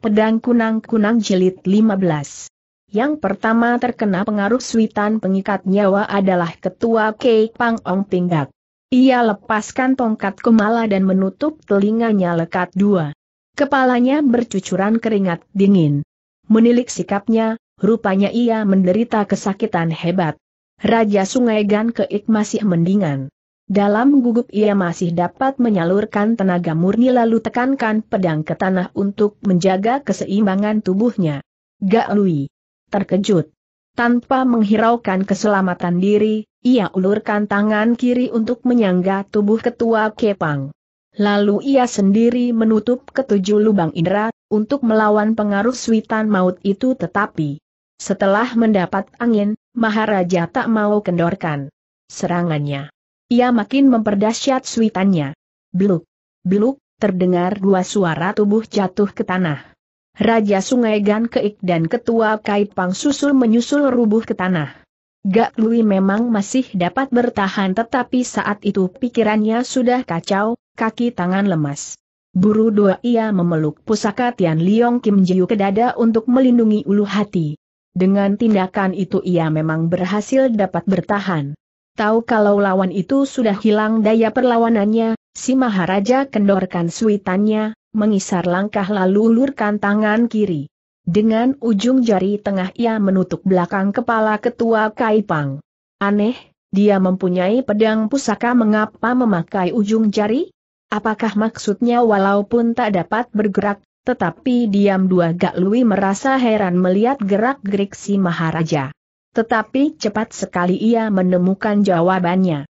Pedang Kunang-Kunang jelit 15 Yang pertama terkena pengaruh suitan pengikat nyawa adalah Ketua Kei Pang Ong Tinggak. Ia lepaskan tongkat kemala dan menutup telinganya lekat dua. Kepalanya bercucuran keringat dingin. Menilik sikapnya, rupanya ia menderita kesakitan hebat. Raja Sungai Gan Keik masih mendingan. Dalam gugup ia masih dapat menyalurkan tenaga murni lalu tekankan pedang ke tanah untuk menjaga keseimbangan tubuhnya. Gak Lui. Terkejut. Tanpa menghiraukan keselamatan diri, ia ulurkan tangan kiri untuk menyangga tubuh ketua Kepang. Lalu ia sendiri menutup ketujuh lubang indera, untuk melawan pengaruh suitan maut itu tetapi, setelah mendapat angin, Maharaja tak mau kendorkan serangannya. Ia makin memperdahsyat suitannya. Beluk, beluk, terdengar dua suara tubuh jatuh ke tanah. Raja Sungai Gan Keik dan Ketua Pang Susul menyusul rubuh ke tanah. Gak Lui memang masih dapat bertahan tetapi saat itu pikirannya sudah kacau, kaki tangan lemas. Buru dua ia memeluk pusaka Tian Liong Kim Jiu ke dada untuk melindungi ulu hati. Dengan tindakan itu ia memang berhasil dapat bertahan. Tahu kalau lawan itu sudah hilang daya perlawanannya, si Maharaja kendorkan suitannya, mengisar langkah lalu lurkan tangan kiri. Dengan ujung jari tengah ia menutup belakang kepala ketua Kaipang. Aneh, dia mempunyai pedang pusaka mengapa memakai ujung jari? Apakah maksudnya walaupun tak dapat bergerak, tetapi diam dua gak lui merasa heran melihat gerak-gerik si Maharaja. Tetapi cepat sekali ia menemukan jawabannya.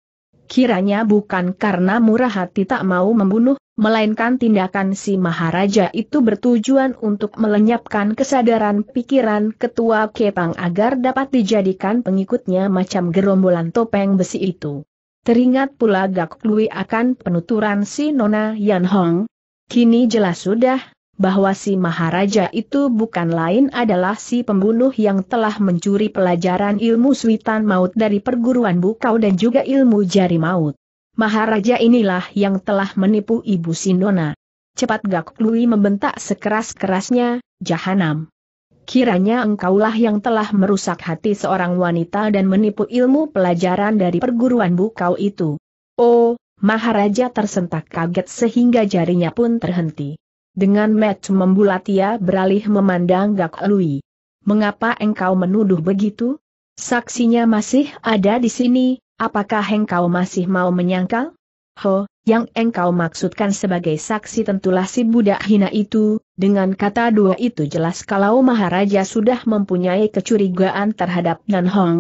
Kiranya bukan karena murah hati tak mau membunuh, melainkan tindakan si Maharaja itu bertujuan untuk melenyapkan kesadaran pikiran ketua Kepang agar dapat dijadikan pengikutnya macam gerombolan topeng besi itu. Teringat pula Gak Lui akan penuturan si Nona Yan Hong. Kini jelas sudah, bahwa si Maharaja itu bukan lain adalah si pembunuh yang telah mencuri pelajaran ilmu suitan maut dari perguruan bukau dan juga ilmu jari maut. Maharaja inilah yang telah menipu Ibu Sindona. Cepat Gak Lui membentak sekeras-kerasnya, Jahanam. Kiranya engkaulah yang telah merusak hati seorang wanita dan menipu ilmu pelajaran dari perguruan bukau itu. Oh, Maharaja tersentak kaget sehingga jarinya pun terhenti. Dengan met membulat ia beralih memandang Gak Lui. Mengapa engkau menuduh begitu? Saksinya masih ada di sini, apakah engkau masih mau menyangkal? Ho, yang engkau maksudkan sebagai saksi tentulah si budak hina itu, dengan kata dua itu jelas kalau Maharaja sudah mempunyai kecurigaan terhadap Nan Hong.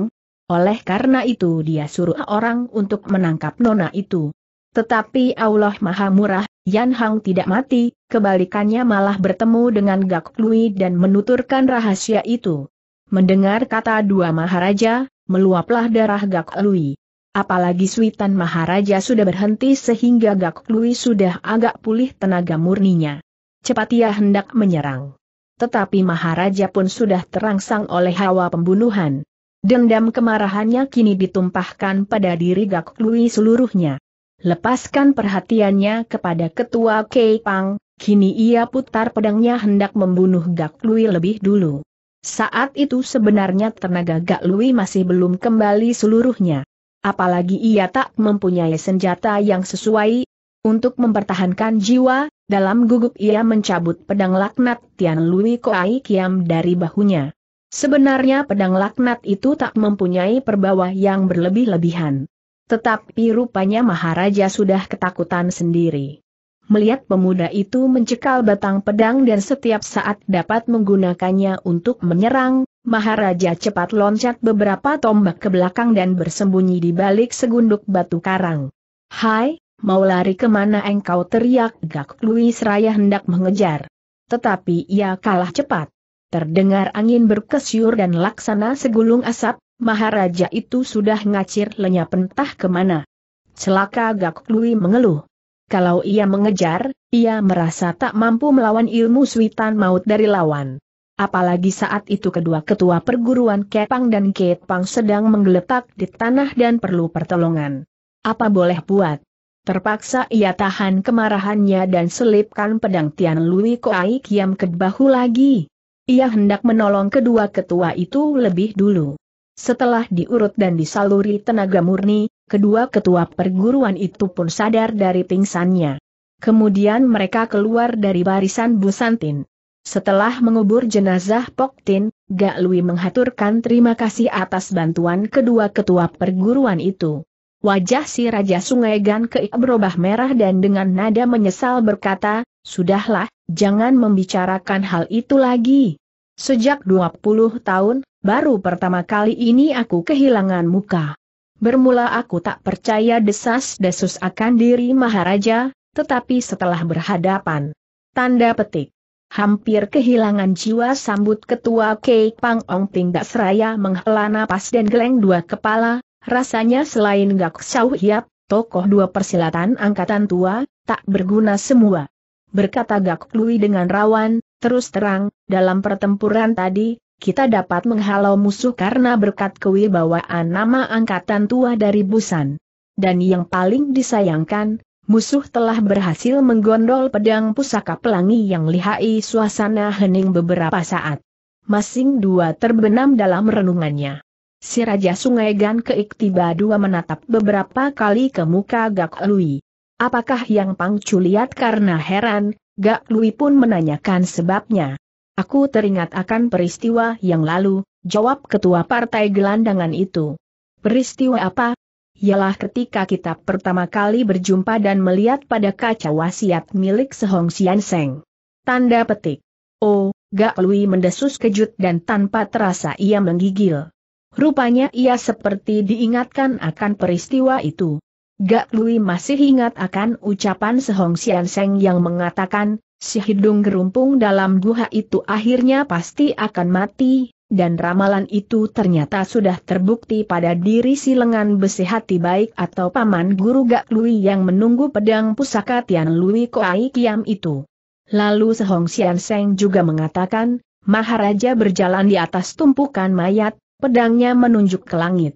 Oleh karena itu dia suruh orang untuk menangkap nona itu. Tetapi Allah Maha Murah, Yan Hang tidak mati, kebalikannya malah bertemu dengan Gak Lui dan menuturkan rahasia itu. Mendengar kata dua Maharaja, meluaplah darah Gak Lui. Apalagi Suitan Maharaja sudah berhenti sehingga Gak Lui sudah agak pulih tenaga murninya. Cepat ia hendak menyerang. Tetapi Maharaja pun sudah terangsang oleh hawa pembunuhan. Dendam kemarahannya kini ditumpahkan pada diri Gak Lui seluruhnya. Lepaskan perhatiannya kepada ketua Kei Pang, kini ia putar pedangnya hendak membunuh Gak Lui lebih dulu. Saat itu sebenarnya tenaga Gak Lui masih belum kembali seluruhnya. Apalagi ia tak mempunyai senjata yang sesuai. Untuk mempertahankan jiwa, dalam gugup ia mencabut pedang laknat Tian Lui Koai Kiam dari bahunya. Sebenarnya pedang laknat itu tak mempunyai perbawa yang berlebih-lebihan. Tetapi rupanya Maharaja sudah ketakutan sendiri. Melihat pemuda itu mencekal batang pedang dan setiap saat dapat menggunakannya untuk menyerang, Maharaja cepat loncat beberapa tombak ke belakang dan bersembunyi di balik segunduk batu karang. Hai, mau lari kemana engkau teriak gak Louis Raya hendak mengejar. Tetapi ia kalah cepat. Terdengar angin berkesyur dan laksana segulung asap, Maharaja itu sudah ngacir lenyap entah kemana. Celaka Gak Lui mengeluh. Kalau ia mengejar, ia merasa tak mampu melawan ilmu suitan maut dari lawan. Apalagi saat itu kedua ketua perguruan Kepang dan Kepang sedang menggeletak di tanah dan perlu pertolongan. Apa boleh buat? Terpaksa ia tahan kemarahannya dan selipkan pedang Tian Lui Koai Kiam ke bahu lagi. Ia hendak menolong kedua ketua itu lebih dulu. Setelah diurut dan disaluri tenaga murni, kedua ketua perguruan itu pun sadar dari pingsannya. Kemudian mereka keluar dari barisan Busantin. Setelah mengubur jenazah Poktin, Gak Lui menghaturkan terima kasih atas bantuan kedua ketua perguruan itu. Wajah si Raja Sungai Gan Keik berubah merah dan dengan nada menyesal berkata, Sudahlah, jangan membicarakan hal itu lagi. Sejak 20 tahun, baru pertama kali ini aku kehilangan muka. Bermula aku tak percaya desas-desus akan diri Maharaja, tetapi setelah berhadapan. Tanda petik. Hampir kehilangan jiwa sambut ketua Kei Pang Ong Dak Seraya menghela napas dan geleng dua kepala, rasanya selain Gak Xiao Hiap, tokoh dua persilatan angkatan tua, tak berguna semua. Berkata Gak Lui dengan rawan, terus terang, dalam pertempuran tadi, kita dapat menghalau musuh karena berkat kewibawaan nama angkatan tua dari Busan. Dan yang paling disayangkan, musuh telah berhasil menggondol pedang pusaka pelangi yang lihai suasana hening beberapa saat. Masing dua terbenam dalam renungannya. Si Raja Sungai Gan keiktiba dua menatap beberapa kali ke muka Gak Lui. Apakah yang Pangcu lihat karena heran, Gak Lui pun menanyakan sebabnya. Aku teringat akan peristiwa yang lalu, jawab ketua partai gelandangan itu. Peristiwa apa? Ialah ketika kita pertama kali berjumpa dan melihat pada kaca wasiat milik Sehong Sian Seng. Tanda petik. Oh, Gak Lui mendesus kejut dan tanpa terasa ia menggigil. Rupanya ia seperti diingatkan akan peristiwa itu. Gak Lui masih ingat akan ucapan Sehong Sian Seng yang mengatakan, si hidung gerumpung dalam guha itu akhirnya pasti akan mati, dan ramalan itu ternyata sudah terbukti pada diri si lengan besi hati baik atau paman guru Gak Lui yang menunggu pedang pusaka Tian Lui Koai Kiam itu. Lalu Sehong Sian Seng juga mengatakan, Maharaja berjalan di atas tumpukan mayat, pedangnya menunjuk ke langit.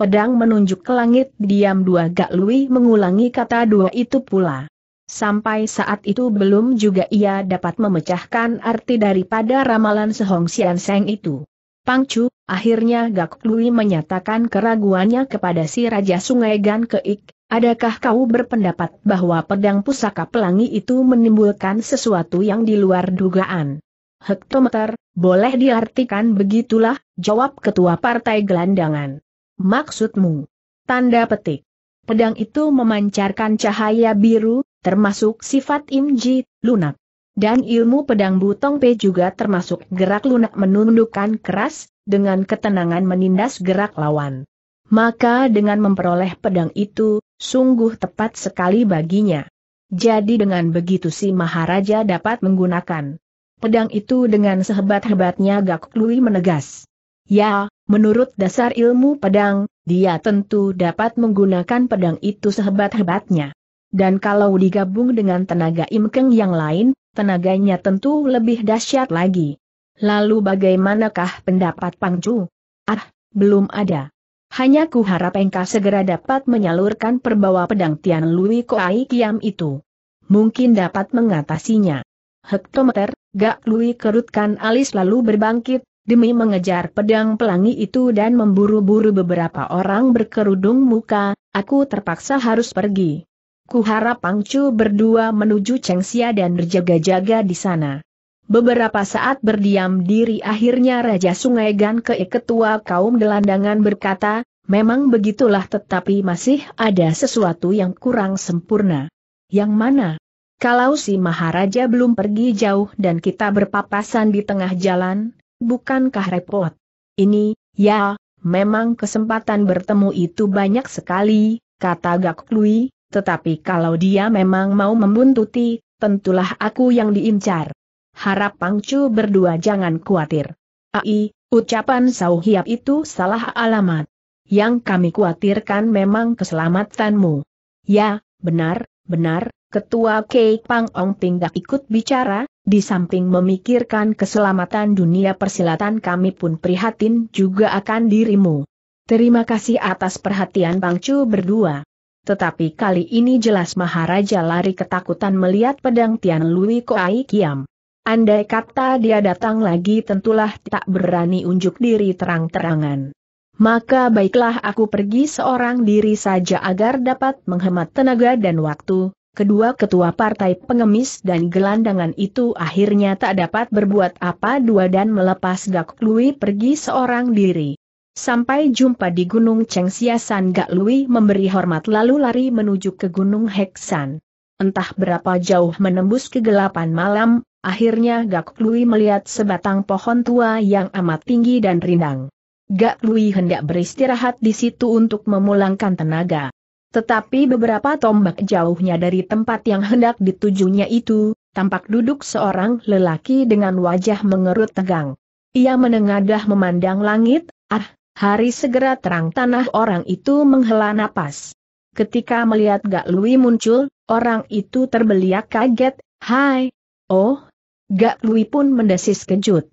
Pedang menunjuk ke langit diam dua Gak Lui mengulangi kata dua itu pula. Sampai saat itu belum juga ia dapat memecahkan arti daripada ramalan Sehong Sian Seng itu. Pangcu, akhirnya Gak Lui menyatakan keraguannya kepada si Raja Sungai Gan Keik, adakah kau berpendapat bahwa pedang pusaka pelangi itu menimbulkan sesuatu yang di luar dugaan? Hektometer, boleh diartikan begitulah, jawab Ketua Partai Gelandangan. Maksudmu? Tanda petik. Pedang itu memancarkan cahaya biru, termasuk sifat imji, lunak. Dan ilmu pedang Butong pe juga termasuk gerak lunak menundukkan keras, dengan ketenangan menindas gerak lawan. Maka dengan memperoleh pedang itu, sungguh tepat sekali baginya. Jadi dengan begitu si Maharaja dapat menggunakan pedang itu dengan sehebat-hebatnya Gak Lui menegas. Ya, menurut dasar ilmu pedang, dia tentu dapat menggunakan pedang itu sehebat-hebatnya. Dan kalau digabung dengan tenaga imkeng yang lain, tenaganya tentu lebih dahsyat lagi. Lalu bagaimanakah pendapat Pangcu? Ah, belum ada. Hanya ku harap engkau segera dapat menyalurkan perbawa pedang Tian Lui Koai Kiam itu. Mungkin dapat mengatasinya. Hektometer, Gak Lui kerutkan alis lalu berbangkit, demi mengejar pedang pelangi itu dan memburu-buru beberapa orang berkerudung muka, aku terpaksa harus pergi. Kuharap Pangcu berdua menuju Xia dan berjaga-jaga di sana. Beberapa saat berdiam diri akhirnya Raja Sungai Gan ke ketua kaum gelandangan berkata, memang begitulah tetapi masih ada sesuatu yang kurang sempurna. Yang mana? Kalau si Maharaja belum pergi jauh dan kita berpapasan di tengah jalan, bukankah repot? Ini, ya, memang kesempatan bertemu itu banyak sekali, kata Gak Klui. Tetapi kalau dia memang mau membuntuti, tentulah aku yang diincar. Harap Pangcu berdua jangan khawatir. Ai, ucapan Sau Hiap itu salah alamat. Yang kami khawatirkan memang keselamatanmu. Ya, benar, benar, Ketua Kei Pang Ong Pingdak ikut bicara, di samping memikirkan keselamatan dunia persilatan kami pun prihatin juga akan dirimu. Terima kasih atas perhatian Pangcu berdua. Tetapi kali ini jelas Maharaja lari ketakutan melihat pedang Tian Lui Koai Kiam. Andai kata dia datang lagi tentulah tak berani unjuk diri terang-terangan. Maka baiklah aku pergi seorang diri saja agar dapat menghemat tenaga dan waktu, Kedua ketua partai pengemis dan gelandangan itu akhirnya tak dapat berbuat apa dua dan melepas Gak Lui pergi seorang diri. Sampai jumpa di Gunung Cengsiasan, Gak Lui memberi hormat lalu lari menuju ke Gunung Heksan. Entah berapa jauh menembus kegelapan malam, akhirnya Gak Lui melihat sebatang pohon tua yang amat tinggi dan rindang. Gak Lui hendak beristirahat di situ untuk memulangkan tenaga. Tetapi beberapa tombak jauhnya dari tempat yang hendak ditujunya itu, tampak duduk seorang lelaki dengan wajah mengerut tegang. Ia menengadah memandang langit, ah, Hari segera terang tanah orang itu menghela napas. Ketika melihat Gak Lui muncul, orang itu terbeliak kaget, Hai, oh, Gak Lui pun mendesis kejut.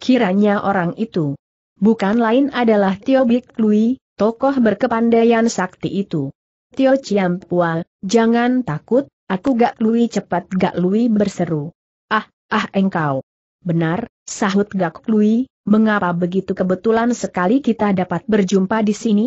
Kiranya orang itu bukan lain adalah Tio Bik Lui, tokoh berkepandaian sakti itu. Tio Pua, jangan takut, aku Gak Lui cepat Gak Lui berseru. Ah, ah engkau. Benar, sahut Gak Lui, Mengapa begitu kebetulan sekali kita dapat berjumpa di sini?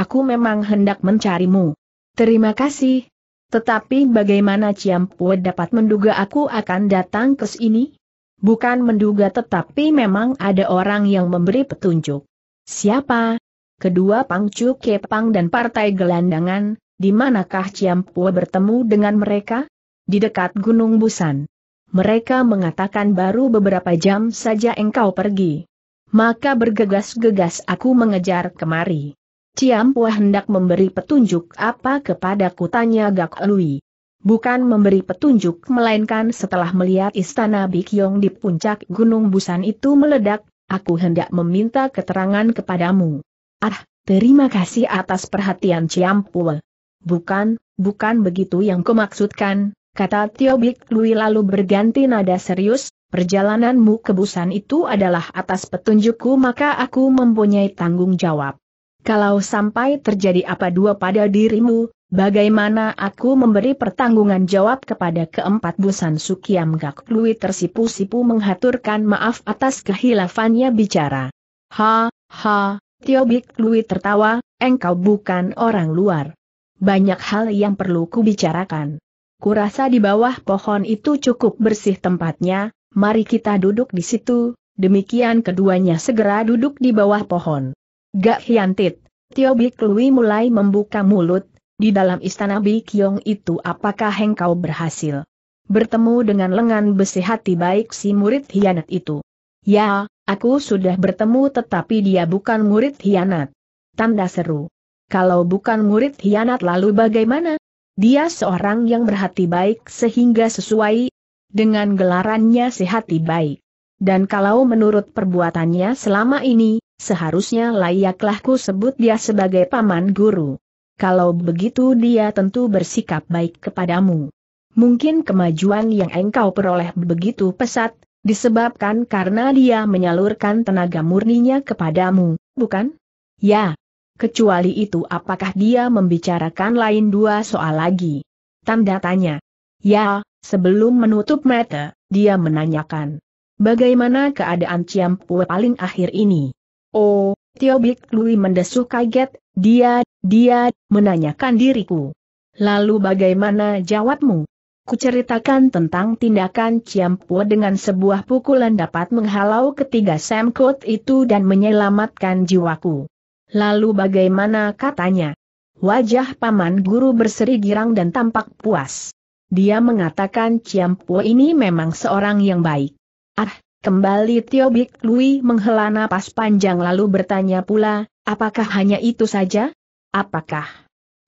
Aku memang hendak mencarimu. Terima kasih. Tetapi bagaimana Ciampue dapat menduga aku akan datang ke sini? Bukan menduga tetapi memang ada orang yang memberi petunjuk. Siapa? Kedua Pangcu Kepang dan Partai Gelandangan, di manakah Ciampue bertemu dengan mereka? Di dekat Gunung Busan. Mereka mengatakan baru beberapa jam saja engkau pergi maka bergegas-gegas aku mengejar kemari. Ciampua hendak memberi petunjuk apa kepada kutanya Gak Lui. Bukan memberi petunjuk melainkan setelah melihat istana Bikyong di puncak Gunung Busan itu meledak, aku hendak meminta keterangan kepadamu. Ah, terima kasih atas perhatian Ciampua. Bukan, bukan begitu yang kumaksudkan, kata Tio Bik Lui lalu berganti nada serius, perjalananmu ke Busan itu adalah atas petunjukku maka aku mempunyai tanggung jawab. Kalau sampai terjadi apa-dua pada dirimu, bagaimana aku memberi pertanggungan jawab kepada keempat Busan Sukiam Gak Lui tersipu-sipu menghaturkan maaf atas kehilafannya bicara. Ha, ha, Tio Bik Lui tertawa, engkau bukan orang luar. Banyak hal yang perlu kubicarakan. Kurasa di bawah pohon itu cukup bersih tempatnya, mari kita duduk di situ, demikian keduanya segera duduk di bawah pohon. Gak hiantit, Tio Bik Lui mulai membuka mulut, di dalam istana Bikyong itu apakah engkau berhasil bertemu dengan lengan besi hati baik si murid hianat itu? Ya, aku sudah bertemu tetapi dia bukan murid hianat. Tanda seru. Kalau bukan murid hianat lalu bagaimana? Dia seorang yang berhati baik sehingga sesuai dengan gelarannya sehati baik. Dan kalau menurut perbuatannya selama ini, seharusnya layaklah ku sebut dia sebagai paman guru. Kalau begitu dia tentu bersikap baik kepadamu. Mungkin kemajuan yang engkau peroleh begitu pesat, disebabkan karena dia menyalurkan tenaga murninya kepadamu, bukan? Ya. Kecuali itu apakah dia membicarakan lain dua soal lagi? Tanda tanya. Ya, Sebelum menutup mata, dia menanyakan. Bagaimana keadaan Pue paling akhir ini? Oh, Tio Bik Lui mendesuh kaget, dia, dia, menanyakan diriku. Lalu bagaimana jawabmu? Kuceritakan tentang tindakan Pue dengan sebuah pukulan dapat menghalau ketiga semkot itu dan menyelamatkan jiwaku. Lalu bagaimana katanya? Wajah paman guru berseri girang dan tampak puas. Dia mengatakan Po ini memang seorang yang baik. Ah, kembali Tio Bik Lui menghela napas panjang lalu bertanya pula, apakah hanya itu saja? Apakah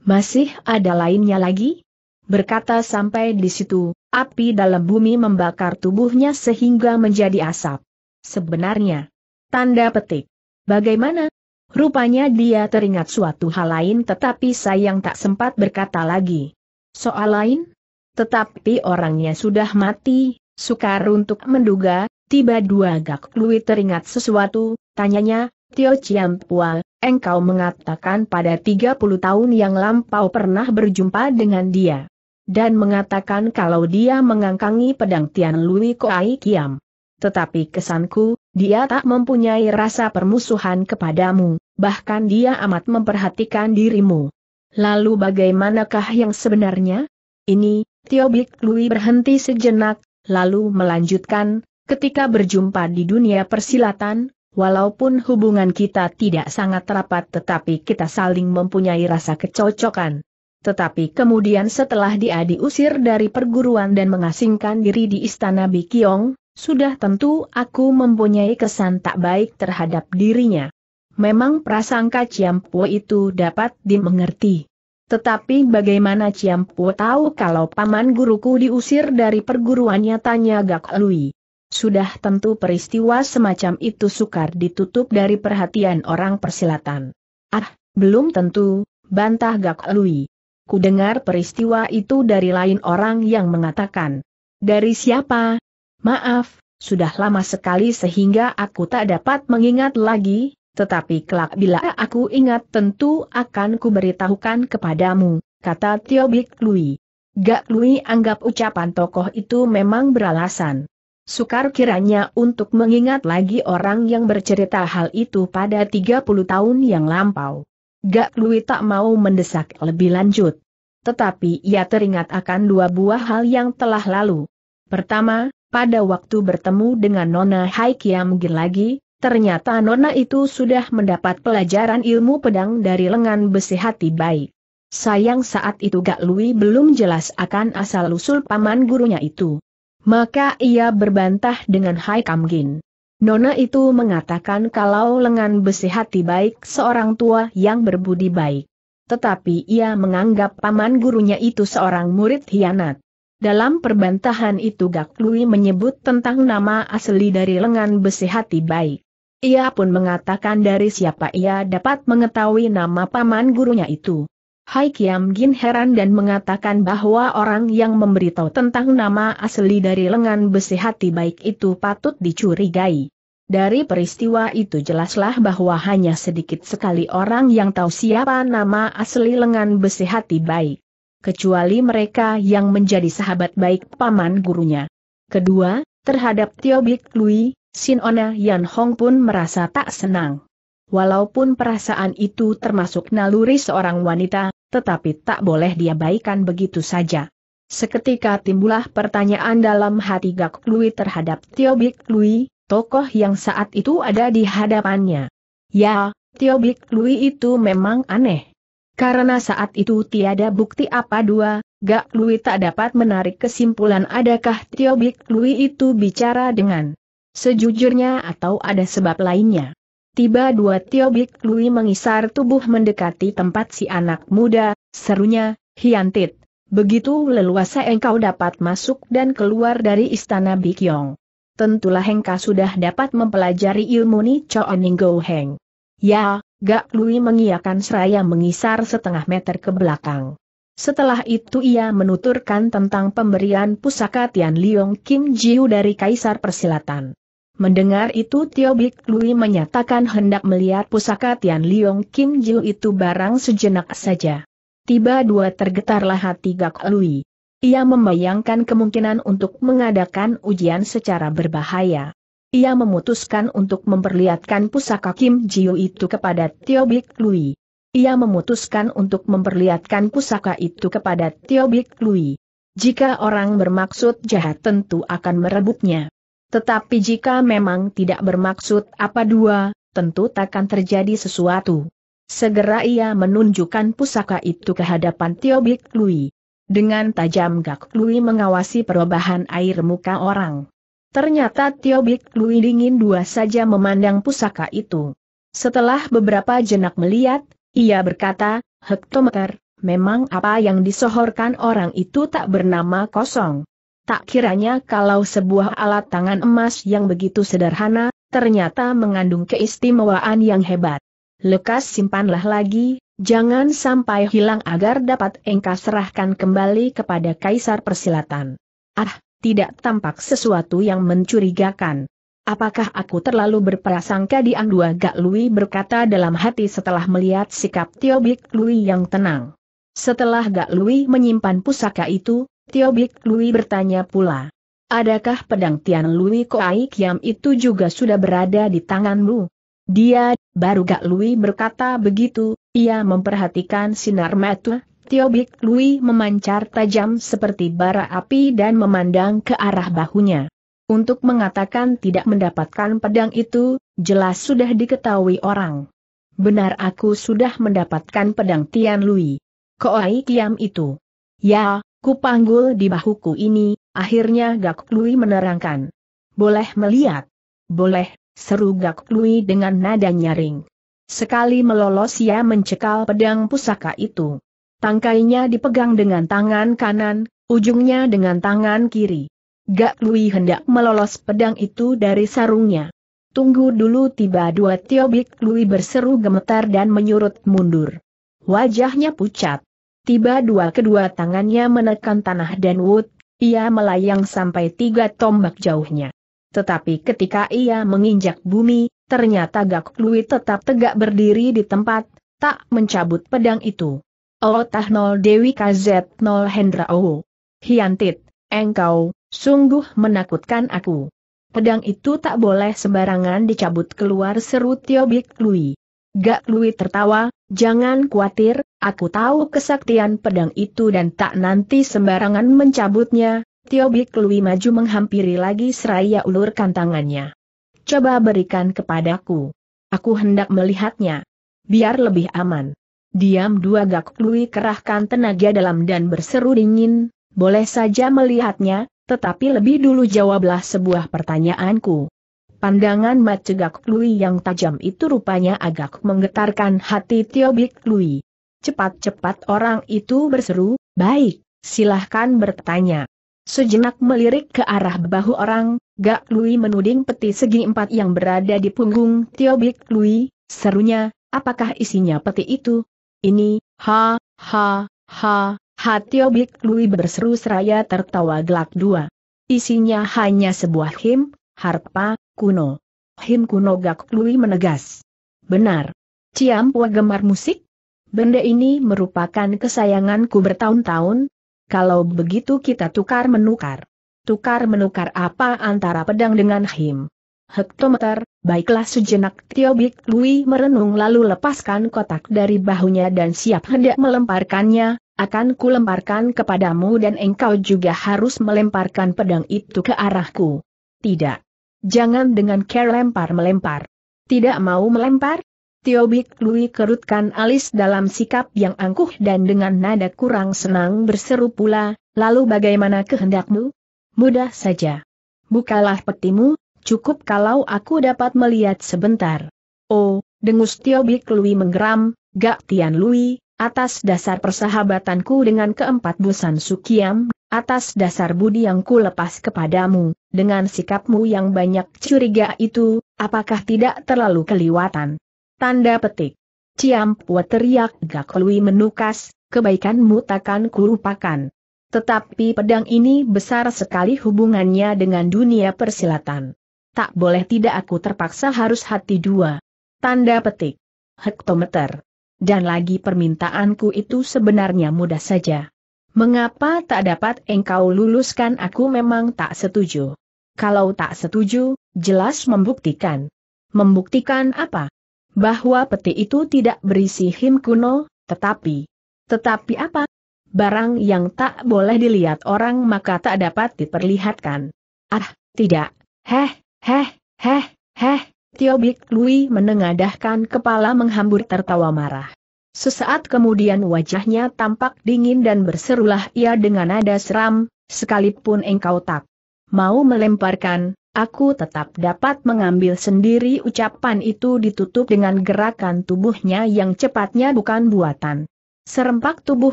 masih ada lainnya lagi? Berkata sampai di situ, api dalam bumi membakar tubuhnya sehingga menjadi asap. Sebenarnya, tanda petik. Bagaimana? Rupanya dia teringat suatu hal lain tetapi sayang tak sempat berkata lagi. Soal lain? Tetapi orangnya sudah mati, sukar untuk menduga, tiba dua gak Lui teringat sesuatu, tanyanya, Tio Pua, engkau mengatakan pada 30 tahun yang lampau pernah berjumpa dengan dia. Dan mengatakan kalau dia mengangkangi pedang Tian Lui Koai Kiam. Tetapi kesanku, dia tak mempunyai rasa permusuhan kepadamu, bahkan dia amat memperhatikan dirimu. Lalu bagaimanakah yang sebenarnya? Ini, Tio Bik Lui berhenti sejenak, lalu melanjutkan, ketika berjumpa di dunia persilatan, walaupun hubungan kita tidak sangat rapat tetapi kita saling mempunyai rasa kecocokan. Tetapi kemudian setelah dia diusir dari perguruan dan mengasingkan diri di istana Bikiong, sudah tentu aku mempunyai kesan tak baik terhadap dirinya. Memang prasangka Ciampo itu dapat dimengerti. Tetapi bagaimana Ciampu tahu kalau paman guruku diusir dari perguruannya tanya Gak Lui. Sudah tentu peristiwa semacam itu sukar ditutup dari perhatian orang persilatan. Ah, belum tentu, bantah Gak Lui. Ku dengar peristiwa itu dari lain orang yang mengatakan. Dari siapa? Maaf, sudah lama sekali sehingga aku tak dapat mengingat lagi, tetapi kelak bila aku ingat tentu akan kuberitahukan kepadamu, kata Tio Bik Lui. Gak Lui anggap ucapan tokoh itu memang beralasan. Sukar kiranya untuk mengingat lagi orang yang bercerita hal itu pada 30 tahun yang lampau. Gak Lui tak mau mendesak lebih lanjut. Tetapi ia teringat akan dua buah hal yang telah lalu. Pertama, pada waktu bertemu dengan Nona Hai Kiam lagi, Ternyata nona itu sudah mendapat pelajaran ilmu pedang dari lengan besi hati baik. Sayang saat itu Gak Lui belum jelas akan asal-usul paman gurunya itu. Maka ia berbantah dengan Hai Kam Gin. Nona itu mengatakan kalau lengan besi hati baik seorang tua yang berbudi baik. Tetapi ia menganggap paman gurunya itu seorang murid hianat. Dalam perbantahan itu Gak Lui menyebut tentang nama asli dari lengan besi hati baik. Ia pun mengatakan dari siapa ia dapat mengetahui nama paman gurunya itu. Hai Kiam Gin heran dan mengatakan bahwa orang yang memberitahu tentang nama asli dari lengan besi hati baik itu patut dicurigai. Dari peristiwa itu jelaslah bahwa hanya sedikit sekali orang yang tahu siapa nama asli lengan besi hati baik. Kecuali mereka yang menjadi sahabat baik paman gurunya. Kedua, terhadap Tio Bik Lui, Sinona Yan Hong pun merasa tak senang. Walaupun perasaan itu termasuk naluri seorang wanita, tetapi tak boleh diabaikan begitu saja. Seketika timbullah pertanyaan dalam hati Gak Lui terhadap Tio Bik Lui, tokoh yang saat itu ada di hadapannya. Ya, Tio Bik Lui itu memang aneh. Karena saat itu tiada bukti apa dua, Gak Lui tak dapat menarik kesimpulan adakah Tio Bik Lui itu bicara dengan Sejujurnya atau ada sebab lainnya. Tiba dua Tiobik Lui mengisar tubuh mendekati tempat si anak muda, serunya, Hiantit. Begitu leluasa engkau dapat masuk dan keluar dari istana Bikyong. Tentulah engkau sudah dapat mempelajari ilmu Ni Choaning Go Heng. Ya, Gak Lui mengiakan seraya mengisar setengah meter ke belakang. Setelah itu ia menuturkan tentang pemberian pusaka Tian Liong Kim Jiu dari Kaisar Persilatan. Mendengar itu Tio Bik Lui menyatakan hendak melihat pusaka Tian Liong Kim Jiu itu barang sejenak saja. Tiba dua tergetarlah hati Gak Lui. Ia membayangkan kemungkinan untuk mengadakan ujian secara berbahaya. Ia memutuskan untuk memperlihatkan pusaka Kim Jiu itu kepada Tio Bik Lui. Ia memutuskan untuk memperlihatkan pusaka itu kepada Tio Bik Lui. Jika orang bermaksud jahat tentu akan merebutnya. Tetapi jika memang tidak bermaksud apa dua, tentu takkan terjadi sesuatu. Segera ia menunjukkan pusaka itu ke hadapan Tio Bik Lui. Dengan tajam Gak Lui mengawasi perubahan air muka orang. Ternyata Tio Bik Lui dingin dua saja memandang pusaka itu. Setelah beberapa jenak melihat, ia berkata, hektometer, memang apa yang disohorkan orang itu tak bernama kosong. Tak kiranya kalau sebuah alat tangan emas yang begitu sederhana, ternyata mengandung keistimewaan yang hebat. Lekas simpanlah lagi, jangan sampai hilang agar dapat engkau serahkan kembali kepada Kaisar Persilatan. Ah, tidak tampak sesuatu yang mencurigakan. Apakah aku terlalu berprasangka di Andua Gak Lui berkata dalam hati setelah melihat sikap Tiobik Lui yang tenang. Setelah Gak Lui menyimpan pusaka itu, Tio Bik Lui bertanya pula. Adakah pedang Tian Lui Koai Kiam itu juga sudah berada di tanganmu? Dia, baru Gak Lui berkata begitu, ia memperhatikan sinar mata, Tio Bik Lui memancar tajam seperti bara api dan memandang ke arah bahunya. Untuk mengatakan tidak mendapatkan pedang itu, jelas sudah diketahui orang. Benar aku sudah mendapatkan pedang Tian Lui. Koai Kiam itu. Ya, Kupanggul di bahuku ini, akhirnya Gak Lui menerangkan. Boleh melihat? Boleh, seru Gak Lui dengan nada nyaring. Sekali melolos ia mencekal pedang pusaka itu. Tangkainya dipegang dengan tangan kanan, ujungnya dengan tangan kiri. Gak Lui hendak melolos pedang itu dari sarungnya. Tunggu dulu tiba dua Tiobik Lui berseru gemetar dan menyurut mundur. Wajahnya pucat. Tiba dua kedua tangannya menekan tanah dan wood, ia melayang sampai tiga tombak jauhnya. Tetapi ketika ia menginjak bumi, ternyata Gak Lui tetap tegak berdiri di tempat, tak mencabut pedang itu. Otah oh nol Dewi KZ nol Hendra O. Hiantit, engkau, sungguh menakutkan aku. Pedang itu tak boleh sembarangan dicabut keluar seru Tio Bik Lui. Gak Lui tertawa, jangan khawatir, aku tahu kesaktian pedang itu dan tak nanti sembarangan mencabutnya, Tio Bik Lui maju menghampiri lagi seraya ulurkan tangannya. Coba berikan kepadaku. Aku hendak melihatnya. Biar lebih aman. Diam dua Gak Lui kerahkan tenaga dalam dan berseru dingin, boleh saja melihatnya, tetapi lebih dulu jawablah sebuah pertanyaanku. Pandangan Macegak Lui yang tajam itu rupanya agak menggetarkan hati Tio Bik Lui. Cepat-cepat orang itu berseru, baik, silahkan bertanya. Sejenak melirik ke arah bahu orang, Gak Lui menuding peti segi empat yang berada di punggung Tio Bik Lui, serunya, apakah isinya peti itu? Ini, ha, ha, ha, ha Tio Bik Lui berseru seraya tertawa gelak dua. Isinya hanya sebuah him, Harpa, kuno. Him kuno Gak Lui menegas. Benar. Ciam Pua gemar musik? Benda ini merupakan kesayanganku bertahun-tahun. Kalau begitu kita tukar menukar. Tukar menukar apa antara pedang dengan him? Hektometer, baiklah sejenak Tio Bik Lui merenung lalu lepaskan kotak dari bahunya dan siap hendak melemparkannya, akan kulemparkan kepadamu dan engkau juga harus melemparkan pedang itu ke arahku. Tidak. Jangan dengan care lempar-melempar. Tidak mau melempar? Tiobik Lui kerutkan alis dalam sikap yang angkuh dan dengan nada kurang senang berseru pula, lalu bagaimana kehendakmu? Mudah saja. Bukalah petimu, cukup kalau aku dapat melihat sebentar. Oh, dengus Tiobik Lui menggeram, Gak Tian Lui, atas dasar persahabatanku dengan keempat busan Sukiam Atas dasar budi yang ku lepas kepadamu, dengan sikapmu yang banyak curiga itu, apakah tidak terlalu keliwatan? Tanda petik. Ciampua teriak Gakolwi menukas, kebaikanmu takkan kulupakan. Tetapi pedang ini besar sekali hubungannya dengan dunia persilatan. Tak boleh tidak aku terpaksa harus hati dua. Tanda petik. Hektometer. Dan lagi permintaanku itu sebenarnya mudah saja. Mengapa tak dapat engkau luluskan aku memang tak setuju. Kalau tak setuju, jelas membuktikan. Membuktikan apa? Bahwa peti itu tidak berisi him kuno, tetapi... Tetapi apa? Barang yang tak boleh dilihat orang maka tak dapat diperlihatkan. Ah, tidak. Heh, heh, heh, heh. Tiobik Lui menengadahkan kepala menghambur tertawa marah. Sesaat kemudian wajahnya tampak dingin dan berserulah ia dengan nada seram, sekalipun engkau tak mau melemparkan, aku tetap dapat mengambil sendiri ucapan itu ditutup dengan gerakan tubuhnya yang cepatnya bukan buatan. Serempak tubuh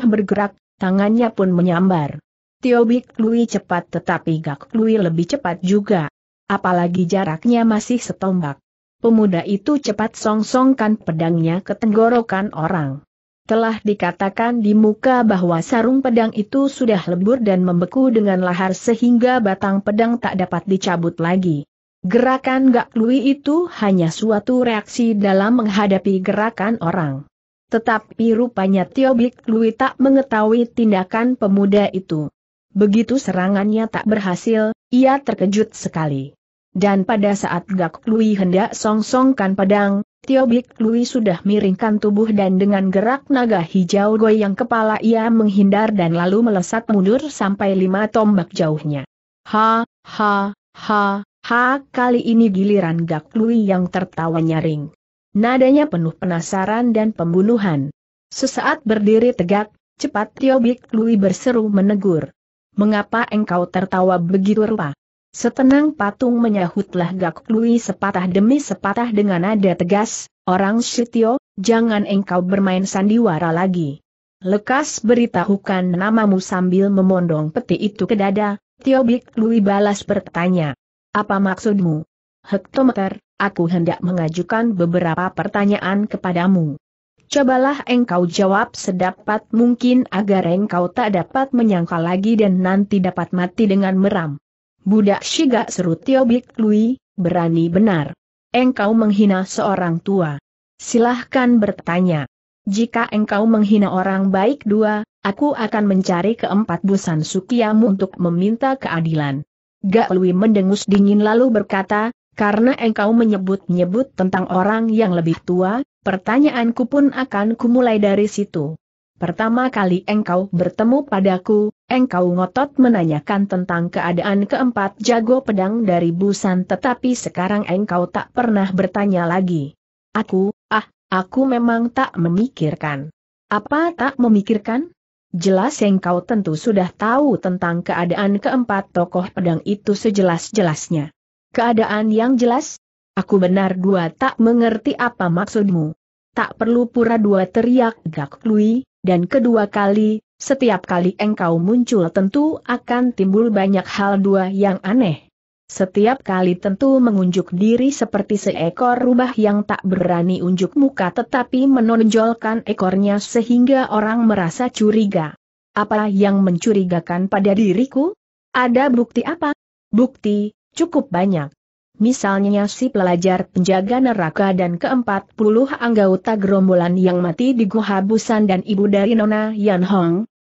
bergerak, tangannya pun menyambar. Tiobik Lui cepat tetapi Gak Lui lebih cepat juga. Apalagi jaraknya masih setombak pemuda itu cepat songsongkan pedangnya ke tenggorokan orang. Telah dikatakan di muka bahwa sarung pedang itu sudah lebur dan membeku dengan lahar sehingga batang pedang tak dapat dicabut lagi. Gerakan Gak Lui itu hanya suatu reaksi dalam menghadapi gerakan orang. Tetapi rupanya Tio Bik Lui tak mengetahui tindakan pemuda itu. Begitu serangannya tak berhasil, ia terkejut sekali. Dan pada saat Gak Lui hendak songsongkan pedang, Tio Bik Lui sudah miringkan tubuh dan dengan gerak naga hijau goyang kepala ia menghindar dan lalu melesat mundur sampai lima tombak jauhnya. Ha, ha, ha, ha, kali ini giliran Gak Lui yang tertawa nyaring. Nadanya penuh penasaran dan pembunuhan. Sesaat berdiri tegak, cepat Tio Bik Lui berseru menegur. Mengapa engkau tertawa begitu rupa? Setenang patung menyahutlah Gak Lui sepatah demi sepatah dengan nada tegas, Orang Sitio, jangan engkau bermain sandiwara lagi. Lekas beritahukan namamu sambil memondong peti itu ke dada, Tio Bik Lui balas bertanya. Apa maksudmu? Hektometer, aku hendak mengajukan beberapa pertanyaan kepadamu. Cobalah engkau jawab sedapat mungkin agar engkau tak dapat menyangkal lagi dan nanti dapat mati dengan meram. Budak Shiga seru Tio Bik Lui, berani benar. Engkau menghina seorang tua. Silahkan bertanya. Jika engkau menghina orang baik dua, aku akan mencari keempat busan sukiamu untuk meminta keadilan. Gak Lui mendengus dingin lalu berkata, karena engkau menyebut-nyebut tentang orang yang lebih tua, pertanyaanku pun akan kumulai dari situ. Pertama kali engkau bertemu padaku, engkau ngotot menanyakan tentang keadaan keempat jago pedang dari Busan tetapi sekarang engkau tak pernah bertanya lagi. Aku, ah, aku memang tak memikirkan. Apa tak memikirkan? Jelas engkau tentu sudah tahu tentang keadaan keempat tokoh pedang itu sejelas-jelasnya. Keadaan yang jelas? Aku benar dua tak mengerti apa maksudmu. Tak perlu pura dua teriak Gak Lui, dan kedua kali, setiap kali engkau muncul tentu akan timbul banyak hal dua yang aneh. Setiap kali tentu mengunjuk diri seperti seekor rubah yang tak berani unjuk muka tetapi menonjolkan ekornya sehingga orang merasa curiga. Apa yang mencurigakan pada diriku? Ada bukti apa? Bukti, cukup banyak. Misalnya si pelajar penjaga neraka dan keempat puluh anggota gerombolan yang mati di Guha Busan dan ibu dari Nona Yan Hong,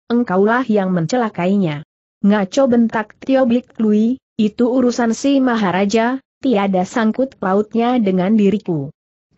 engkaulah yang mencelakainya. Ngaco bentak Tio Bik Lui, itu urusan si Maharaja, tiada sangkut pautnya dengan diriku.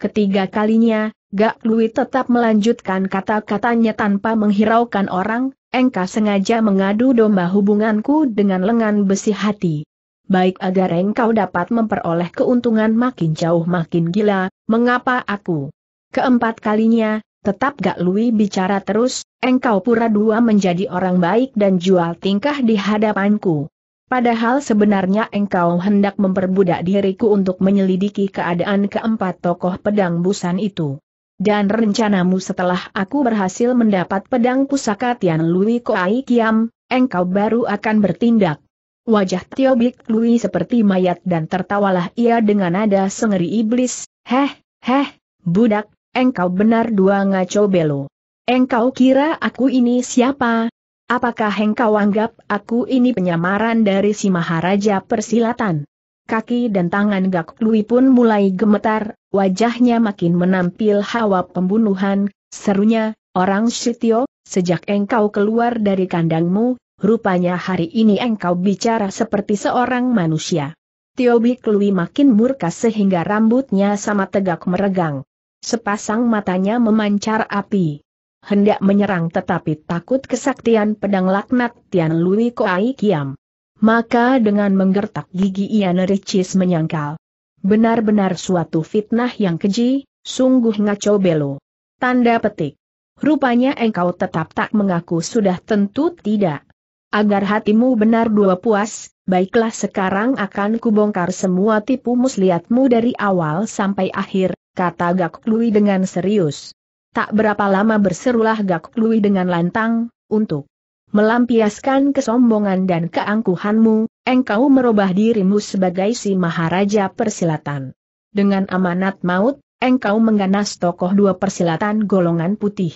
Ketiga kalinya, Gak Lui tetap melanjutkan kata-katanya tanpa menghiraukan orang, engkau sengaja mengadu domba hubunganku dengan lengan besi hati. Baik agar engkau dapat memperoleh keuntungan makin jauh makin gila, mengapa aku? Keempat kalinya, tetap Gak Lui bicara terus, Engkau pura dua menjadi orang baik dan jual tingkah di hadapanku. Padahal sebenarnya engkau hendak memperbudak diriku untuk menyelidiki keadaan keempat tokoh pedang busan itu. Dan rencanamu setelah aku berhasil mendapat pedang pusaka Tian Lui Koai Kiam, engkau baru akan bertindak. Wajah Tio Bik Lui seperti mayat dan tertawalah ia dengan nada sengeri iblis, Heh, heh, budak, engkau benar dua ngaco belo. Engkau kira aku ini siapa? Apakah engkau anggap aku ini penyamaran dari si Maharaja Persilatan? Kaki dan tangan Gak Lui pun mulai gemetar, wajahnya makin menampil hawa pembunuhan, serunya, orang Sitio, sejak engkau keluar dari kandangmu, rupanya hari ini engkau bicara seperti seorang manusia. Tio Bik Lui makin murka sehingga rambutnya sama tegak meregang. Sepasang matanya memancar api hendak menyerang tetapi takut kesaktian pedang laknat Tian Lui Koai Kiam. Maka dengan menggertak gigi ia nericis menyangkal. Benar-benar suatu fitnah yang keji, sungguh ngaco belo. Tanda petik. Rupanya engkau tetap tak mengaku sudah tentu tidak. Agar hatimu benar dua puas, baiklah sekarang akan kubongkar semua tipu muslihatmu dari awal sampai akhir, kata Gak Lui dengan serius. Tak berapa lama berserulah Gak Lui dengan lantang, untuk melampiaskan kesombongan dan keangkuhanmu, engkau merubah dirimu sebagai si Maharaja Persilatan. Dengan amanat maut, engkau mengganas tokoh dua persilatan golongan putih.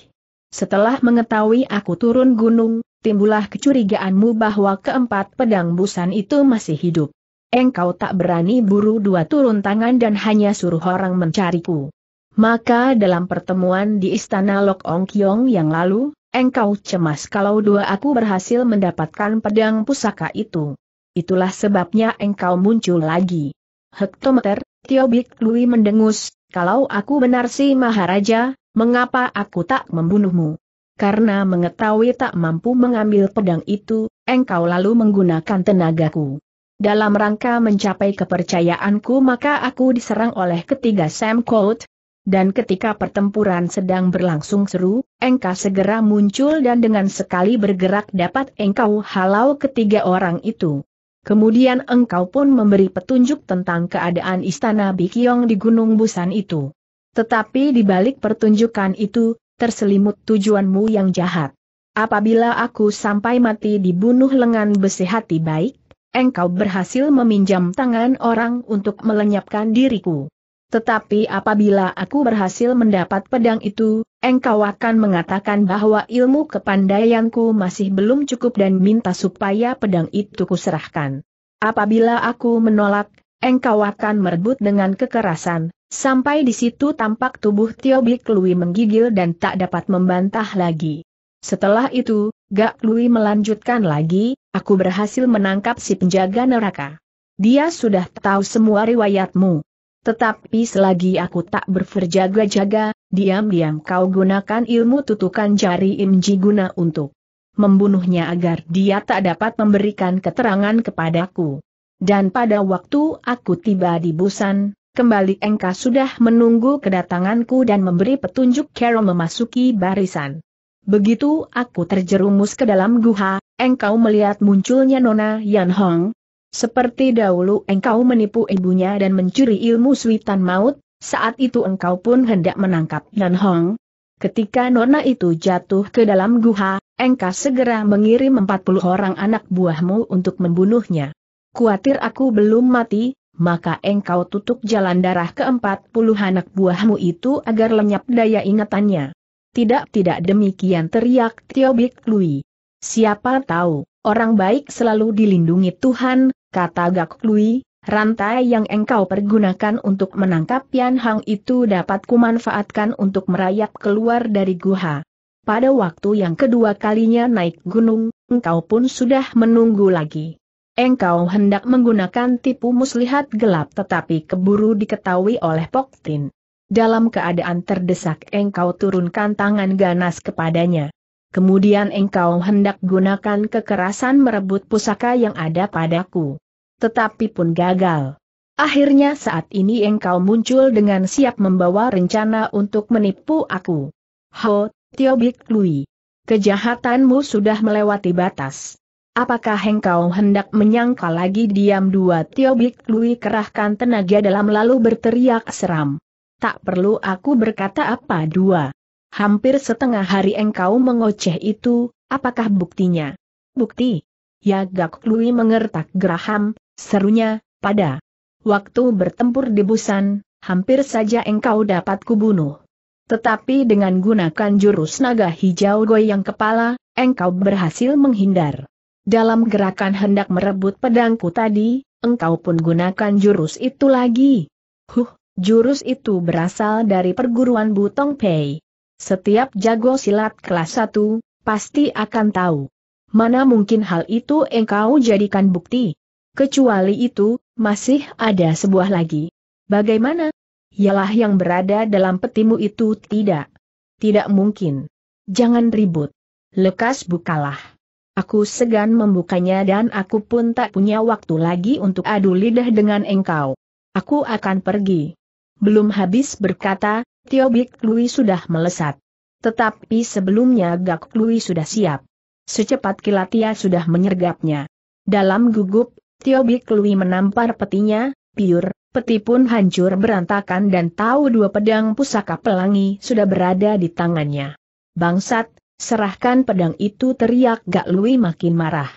Setelah mengetahui aku turun gunung, timbullah kecurigaanmu bahwa keempat pedang busan itu masih hidup. Engkau tak berani buru dua turun tangan dan hanya suruh orang mencariku. Maka dalam pertemuan di Istana Lok Ong Kiong yang lalu, engkau cemas kalau dua aku berhasil mendapatkan pedang pusaka itu. Itulah sebabnya engkau muncul lagi. Hektometer, Tiobik Lui mendengus, kalau aku benar si Maharaja, mengapa aku tak membunuhmu? Karena mengetahui tak mampu mengambil pedang itu, engkau lalu menggunakan tenagaku. Dalam rangka mencapai kepercayaanku maka aku diserang oleh ketiga Sam dan ketika pertempuran sedang berlangsung seru, engkau segera muncul dan dengan sekali bergerak dapat engkau halau ketiga orang itu. Kemudian engkau pun memberi petunjuk tentang keadaan istana Bikyong di Gunung Busan itu. Tetapi di balik pertunjukan itu, terselimut tujuanmu yang jahat. Apabila aku sampai mati dibunuh lengan besi hati baik, engkau berhasil meminjam tangan orang untuk melenyapkan diriku. Tetapi apabila aku berhasil mendapat pedang itu, engkau akan mengatakan bahwa ilmu kepandaianku masih belum cukup dan minta supaya pedang itu kuserahkan. Apabila aku menolak, engkau akan merebut dengan kekerasan, Sampai di situ tampak tubuh Tio Bik Lui menggigil dan tak dapat membantah lagi. Setelah itu, Gak Lui melanjutkan lagi, aku berhasil menangkap si penjaga neraka. Dia sudah tahu semua riwayatmu. Tetapi selagi aku tak berverjaga-jaga, diam-diam kau gunakan ilmu tutukan jari imji guna untuk membunuhnya agar dia tak dapat memberikan keterangan kepadaku. Dan pada waktu aku tiba di Busan, kembali engkau sudah menunggu kedatanganku dan memberi petunjuk Carol memasuki barisan. Begitu aku terjerumus ke dalam guha, engkau melihat munculnya Nona Yan Hong, seperti dahulu engkau menipu ibunya dan mencuri ilmu suitan maut, saat itu engkau pun hendak menangkap Nan Hong. Ketika nona itu jatuh ke dalam guha, engkau segera mengirim 40 orang anak buahmu untuk membunuhnya. Kuatir aku belum mati, maka engkau tutup jalan darah ke 40 anak buahmu itu agar lenyap daya ingatannya. Tidak tidak demikian teriak Tio Bik Lui. Siapa tahu, orang baik selalu dilindungi Tuhan, kata Gak Lui, rantai yang engkau pergunakan untuk menangkap Yan Hang itu dapat kumanfaatkan untuk merayap keluar dari guha. Pada waktu yang kedua kalinya naik gunung, engkau pun sudah menunggu lagi. Engkau hendak menggunakan tipu muslihat gelap tetapi keburu diketahui oleh Poktin. Dalam keadaan terdesak engkau turunkan tangan ganas kepadanya. Kemudian engkau hendak gunakan kekerasan merebut pusaka yang ada padaku tetapi pun gagal. Akhirnya saat ini engkau muncul dengan siap membawa rencana untuk menipu aku. Ho, Tio Bik Lui. Kejahatanmu sudah melewati batas. Apakah engkau hendak menyangkal lagi diam dua Tio Bik Lui kerahkan tenaga dalam lalu berteriak seram. Tak perlu aku berkata apa dua. Hampir setengah hari engkau mengoceh itu, apakah buktinya? Bukti? Ya Gak Lui mengertak geraham, Serunya, pada waktu bertempur di Busan, hampir saja engkau dapat kubunuh. Tetapi dengan gunakan jurus naga hijau goyang kepala, engkau berhasil menghindar. Dalam gerakan hendak merebut pedangku tadi, engkau pun gunakan jurus itu lagi. Huh, jurus itu berasal dari perguruan Butong Pei. Setiap jago silat kelas 1, pasti akan tahu. Mana mungkin hal itu engkau jadikan bukti? Kecuali itu, masih ada sebuah lagi. Bagaimana? Yalah yang berada dalam petimu itu tidak. Tidak mungkin. Jangan ribut. Lekas bukalah. Aku segan membukanya dan aku pun tak punya waktu lagi untuk adu lidah dengan engkau. Aku akan pergi. Belum habis berkata, Tio Bik Lui sudah melesat. Tetapi sebelumnya Gak Lui sudah siap. Secepat kilat ia sudah menyergapnya. Dalam gugup, Tio Bik Lui menampar petinya, piur, peti pun hancur berantakan dan tahu dua pedang pusaka pelangi sudah berada di tangannya. Bangsat, serahkan pedang itu teriak Gak Lui makin marah.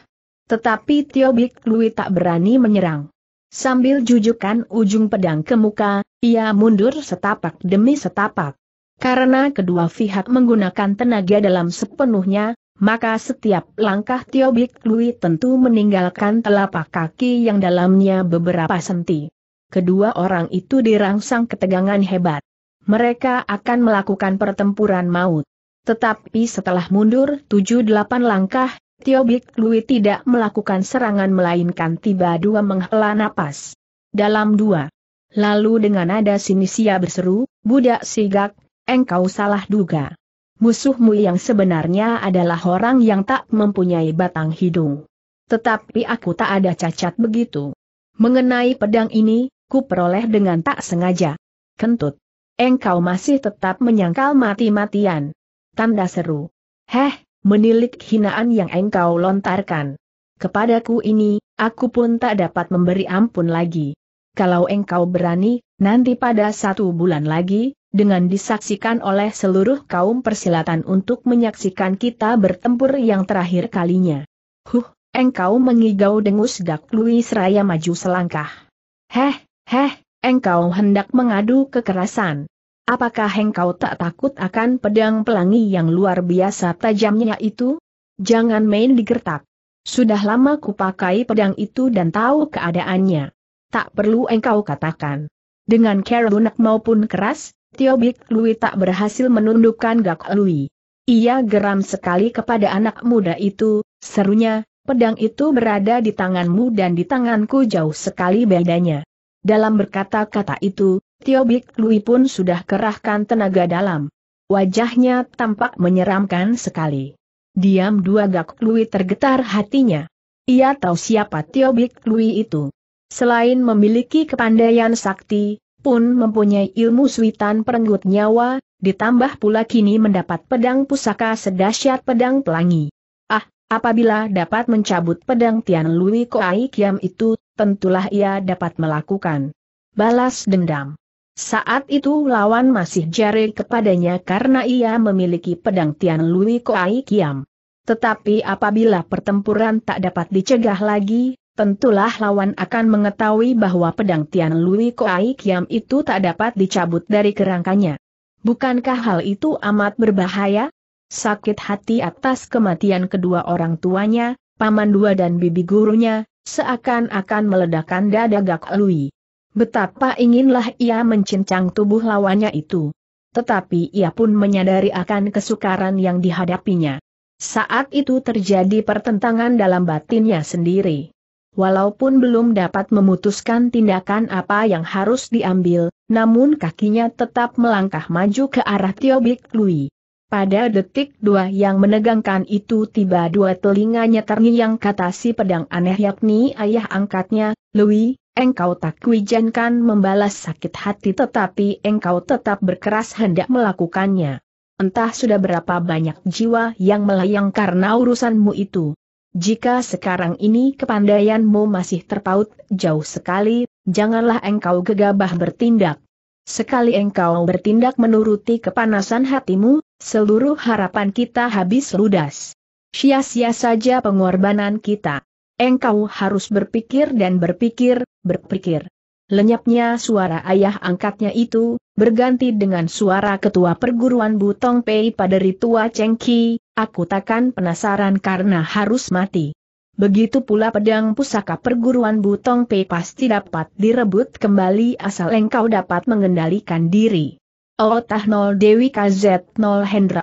Tetapi Tio Bik Lui tak berani menyerang. Sambil jujukan ujung pedang ke muka, ia mundur setapak demi setapak. Karena kedua pihak menggunakan tenaga dalam sepenuhnya, maka setiap langkah Tio Bik Lui tentu meninggalkan telapak kaki yang dalamnya beberapa senti. Kedua orang itu dirangsang ketegangan hebat. Mereka akan melakukan pertempuran maut. Tetapi setelah mundur 7-8 langkah, Tio Bik Lui tidak melakukan serangan melainkan tiba dua menghela napas. Dalam dua. Lalu dengan nada sinisia berseru, Budak Sigak, engkau salah duga musuhmu yang sebenarnya adalah orang yang tak mempunyai batang hidung. Tetapi aku tak ada cacat begitu. Mengenai pedang ini, ku peroleh dengan tak sengaja. Kentut. Engkau masih tetap menyangkal mati-matian. Tanda seru. Heh, menilik hinaan yang engkau lontarkan. Kepadaku ini, aku pun tak dapat memberi ampun lagi. Kalau engkau berani, nanti pada satu bulan lagi, dengan disaksikan oleh seluruh kaum persilatan untuk menyaksikan kita bertempur yang terakhir kalinya. Huh, engkau mengigau dengus Dak Lui seraya maju selangkah. Heh, heh, engkau hendak mengadu kekerasan. Apakah engkau tak takut akan pedang pelangi yang luar biasa tajamnya itu? Jangan main digertak. Sudah lama kupakai pedang itu dan tahu keadaannya. Tak perlu engkau katakan. Dengan care lunak maupun keras, Tio Lui tak berhasil menundukkan Gak Lui. Ia geram sekali kepada anak muda itu, serunya, pedang itu berada di tanganmu dan di tanganku jauh sekali bedanya. Dalam berkata-kata itu, Tio Lui pun sudah kerahkan tenaga dalam. Wajahnya tampak menyeramkan sekali. Diam dua Gak Lui tergetar hatinya. Ia tahu siapa Tio Lui itu. Selain memiliki kepandaian sakti, pun mempunyai ilmu switan perenggut nyawa, ditambah pula kini mendapat pedang pusaka sedasyat pedang pelangi. Ah, apabila dapat mencabut pedang Tian Lui Koai Kiam itu, tentulah ia dapat melakukan balas dendam. Saat itu lawan masih jari kepadanya karena ia memiliki pedang Tian Lui Koai Kiam. Tetapi apabila pertempuran tak dapat dicegah lagi, Tentulah lawan akan mengetahui bahwa pedang Tian Lui Koai Kiam itu tak dapat dicabut dari kerangkanya. Bukankah hal itu amat berbahaya? Sakit hati atas kematian kedua orang tuanya, paman dua dan bibi gurunya, seakan-akan meledakkan dada Gak Lui. Betapa inginlah ia mencincang tubuh lawannya itu. Tetapi ia pun menyadari akan kesukaran yang dihadapinya. Saat itu terjadi pertentangan dalam batinnya sendiri. Walaupun belum dapat memutuskan tindakan apa yang harus diambil, namun kakinya tetap melangkah maju ke arah Tiobik Lui. Pada detik dua yang menegangkan itu tiba dua telinganya terngiang kata si pedang aneh yakni ayah angkatnya, Lui, engkau tak wijankan membalas sakit hati tetapi engkau tetap berkeras hendak melakukannya. Entah sudah berapa banyak jiwa yang melayang karena urusanmu itu. Jika sekarang ini kepandaianmu masih terpaut jauh sekali, janganlah engkau gegabah bertindak. Sekali engkau bertindak menuruti kepanasan hatimu, seluruh harapan kita habis ludas. Sia-sia saja pengorbanan kita. Engkau harus berpikir dan berpikir, berpikir. Lenyapnya suara ayah angkatnya itu, berganti dengan suara ketua perguruan Butong Pei pada Ritua Chengki, Aku takkan penasaran karena harus mati. Begitu pula pedang pusaka perguruan Butong Pei pasti dapat direbut kembali asal engkau dapat mengendalikan diri. Ootah oh, nol Dewi KZ nol Hendra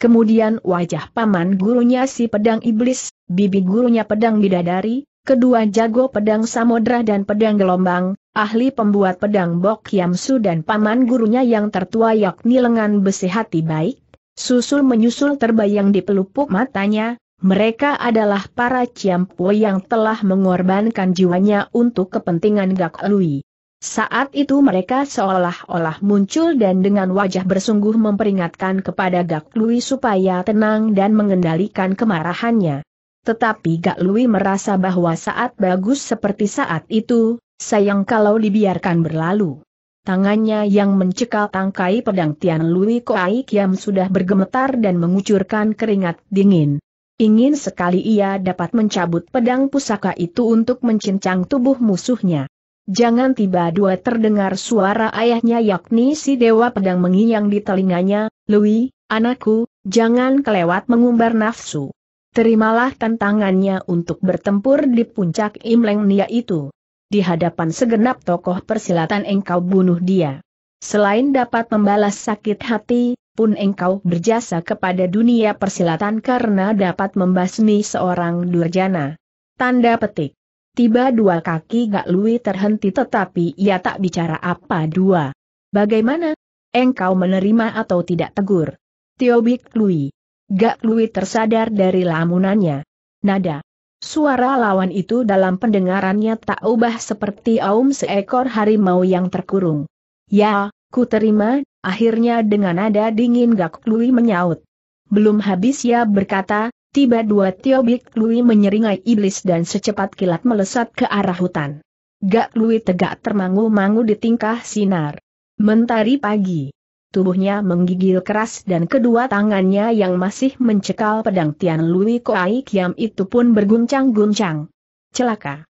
Kemudian wajah paman gurunya si pedang iblis, bibi gurunya pedang bidadari, kedua jago pedang samodra dan pedang gelombang, ahli pembuat pedang Bok Yamsu dan paman gurunya yang tertua yakni lengan besi hati baik, Susul-menyusul terbayang di pelupuk matanya, mereka adalah para Ciampo yang telah mengorbankan jiwanya untuk kepentingan Gak Lui. Saat itu mereka seolah-olah muncul dan dengan wajah bersungguh memperingatkan kepada Gak Lui supaya tenang dan mengendalikan kemarahannya. Tetapi Gak Lui merasa bahwa saat bagus seperti saat itu, sayang kalau dibiarkan berlalu. Tangannya yang mencekal tangkai pedang Tian Lui Koai Kiam sudah bergemetar dan mengucurkan keringat dingin. Ingin sekali ia dapat mencabut pedang pusaka itu untuk mencincang tubuh musuhnya. Jangan tiba dua terdengar suara ayahnya yakni si dewa pedang mengiang di telinganya, Lui, anakku, jangan kelewat mengumbar nafsu. Terimalah tantangannya untuk bertempur di puncak Imleng Nia itu di hadapan segenap tokoh persilatan engkau bunuh dia. Selain dapat membalas sakit hati, pun engkau berjasa kepada dunia persilatan karena dapat membasmi seorang durjana. Tanda petik. Tiba dua kaki Gak Lui terhenti tetapi ia tak bicara apa dua. Bagaimana? Engkau menerima atau tidak tegur? Tiobik Lui. Gak Lui tersadar dari lamunannya. Nada. Suara lawan itu dalam pendengarannya tak ubah seperti aum seekor harimau yang terkurung. Ya, ku terima, akhirnya dengan nada dingin Gak Lui menyaut. Belum habis ya berkata, tiba dua Tiobik Lui menyeringai iblis dan secepat kilat melesat ke arah hutan. Gak Lui tegak termangu-mangu di tingkah sinar. Mentari pagi tubuhnya menggigil keras dan kedua tangannya yang masih mencekal pedang Tian Lui Koai Kiam itu pun berguncang-guncang. Celaka.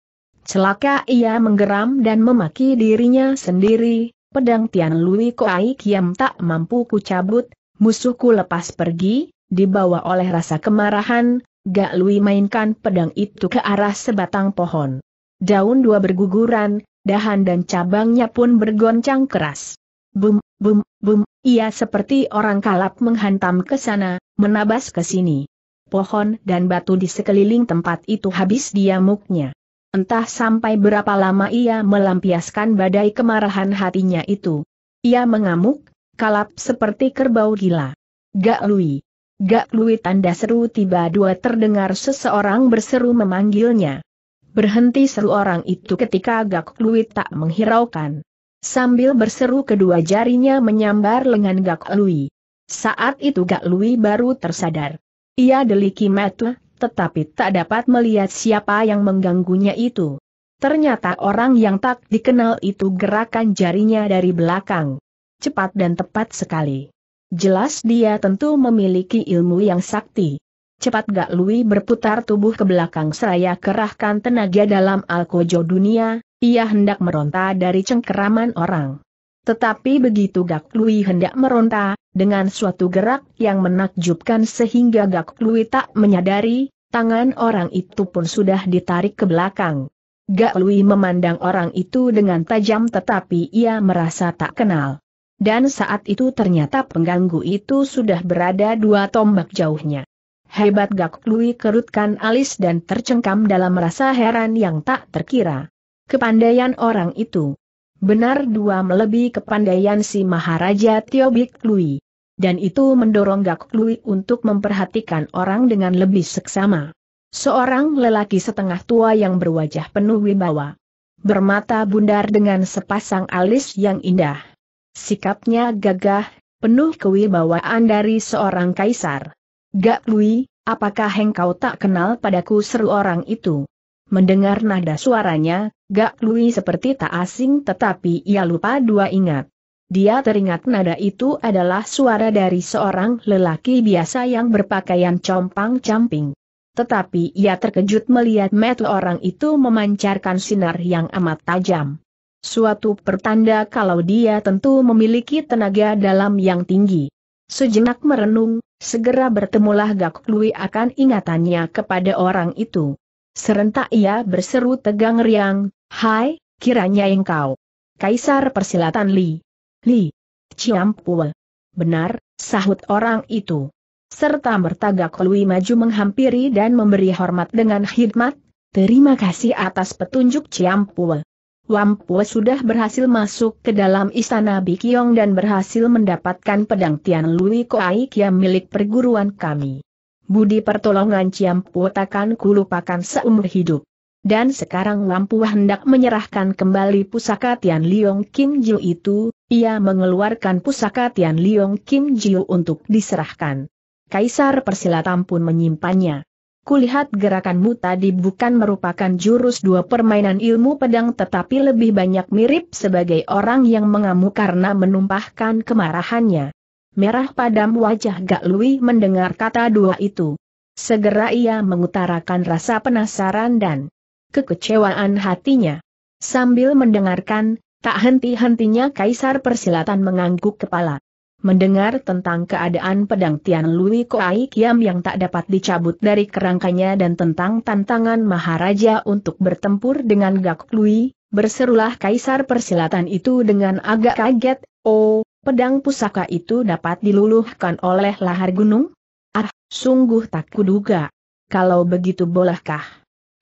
Celaka ia menggeram dan memaki dirinya sendiri, pedang Tian Lui Koai Kiam tak mampu kucabut, musuhku lepas pergi, dibawa oleh rasa kemarahan, Gak Lui mainkan pedang itu ke arah sebatang pohon. Daun dua berguguran, dahan dan cabangnya pun bergoncang keras. Bum, bum, Bum, ia seperti orang kalap menghantam ke sana, menabas ke sini. Pohon dan batu di sekeliling tempat itu habis diamuknya. Entah sampai berapa lama ia melampiaskan badai kemarahan hatinya itu. Ia mengamuk, kalap seperti kerbau gila. Gak Lui. Gak Lui tanda seru tiba dua terdengar seseorang berseru memanggilnya. Berhenti seru orang itu ketika Gak Lui tak menghiraukan. Sambil berseru kedua jarinya menyambar lengan Gak Lui. Saat itu Gak Lui baru tersadar. Ia deliki mata, tetapi tak dapat melihat siapa yang mengganggunya itu. Ternyata orang yang tak dikenal itu gerakan jarinya dari belakang. Cepat dan tepat sekali. Jelas dia tentu memiliki ilmu yang sakti. Cepat Gak Lui berputar tubuh ke belakang seraya kerahkan tenaga dalam alkojo dunia, ia hendak meronta dari cengkeraman orang. Tetapi begitu Gak Lui hendak meronta, dengan suatu gerak yang menakjubkan sehingga Gak Lui tak menyadari, tangan orang itu pun sudah ditarik ke belakang. Gak Lui memandang orang itu dengan tajam tetapi ia merasa tak kenal. Dan saat itu ternyata pengganggu itu sudah berada dua tombak jauhnya. Hebat Gak Lui kerutkan alis dan tercengkam dalam rasa heran yang tak terkira. Kepandaian orang itu. Benar dua melebihi kepandaian si Maharaja Tiobik Lui. Dan itu mendorong Gak Lui untuk memperhatikan orang dengan lebih seksama. Seorang lelaki setengah tua yang berwajah penuh wibawa. Bermata bundar dengan sepasang alis yang indah. Sikapnya gagah, penuh kewibawaan dari seorang kaisar. Gak Lui, apakah engkau tak kenal padaku seru orang itu? Mendengar nada suaranya, Gak Lui seperti tak asing tetapi ia lupa dua ingat. Dia teringat nada itu adalah suara dari seorang lelaki biasa yang berpakaian compang-camping. Tetapi ia terkejut melihat mata orang itu memancarkan sinar yang amat tajam. Suatu pertanda kalau dia tentu memiliki tenaga dalam yang tinggi. Sejenak merenung, segera bertemulah Gak Lui akan ingatannya kepada orang itu. Serentak ia berseru tegang riang, Hai, kiranya engkau. Kaisar Persilatan Li. Li. Ciampul. Benar, sahut orang itu. Serta mertagak Lui maju menghampiri dan memberi hormat dengan khidmat, terima kasih atas petunjuk Ciampul. Wampu sudah berhasil masuk ke dalam istana Bikiong dan berhasil mendapatkan pedang Tian Lui Koai Kiam milik perguruan kami budi pertolongan Ciampu takkan kulupakan seumur hidup. Dan sekarang Lampu hendak menyerahkan kembali pusaka Tian Liong Kim Jiu itu, ia mengeluarkan pusaka Tian Liong Kim Jiu untuk diserahkan. Kaisar Persilatan pun menyimpannya. Kulihat gerakanmu tadi bukan merupakan jurus dua permainan ilmu pedang tetapi lebih banyak mirip sebagai orang yang mengamuk karena menumpahkan kemarahannya merah padam wajah Gak Lui mendengar kata dua itu. Segera ia mengutarakan rasa penasaran dan kekecewaan hatinya. Sambil mendengarkan, tak henti-hentinya Kaisar Persilatan mengangguk kepala. Mendengar tentang keadaan pedang Tian Lui Koai Kiam yang tak dapat dicabut dari kerangkanya dan tentang tantangan Maharaja untuk bertempur dengan Gak Lui, berserulah Kaisar Persilatan itu dengan agak kaget, oh, pedang pusaka itu dapat diluluhkan oleh lahar gunung? Ah, sungguh tak kuduga. Kalau begitu bolehkah?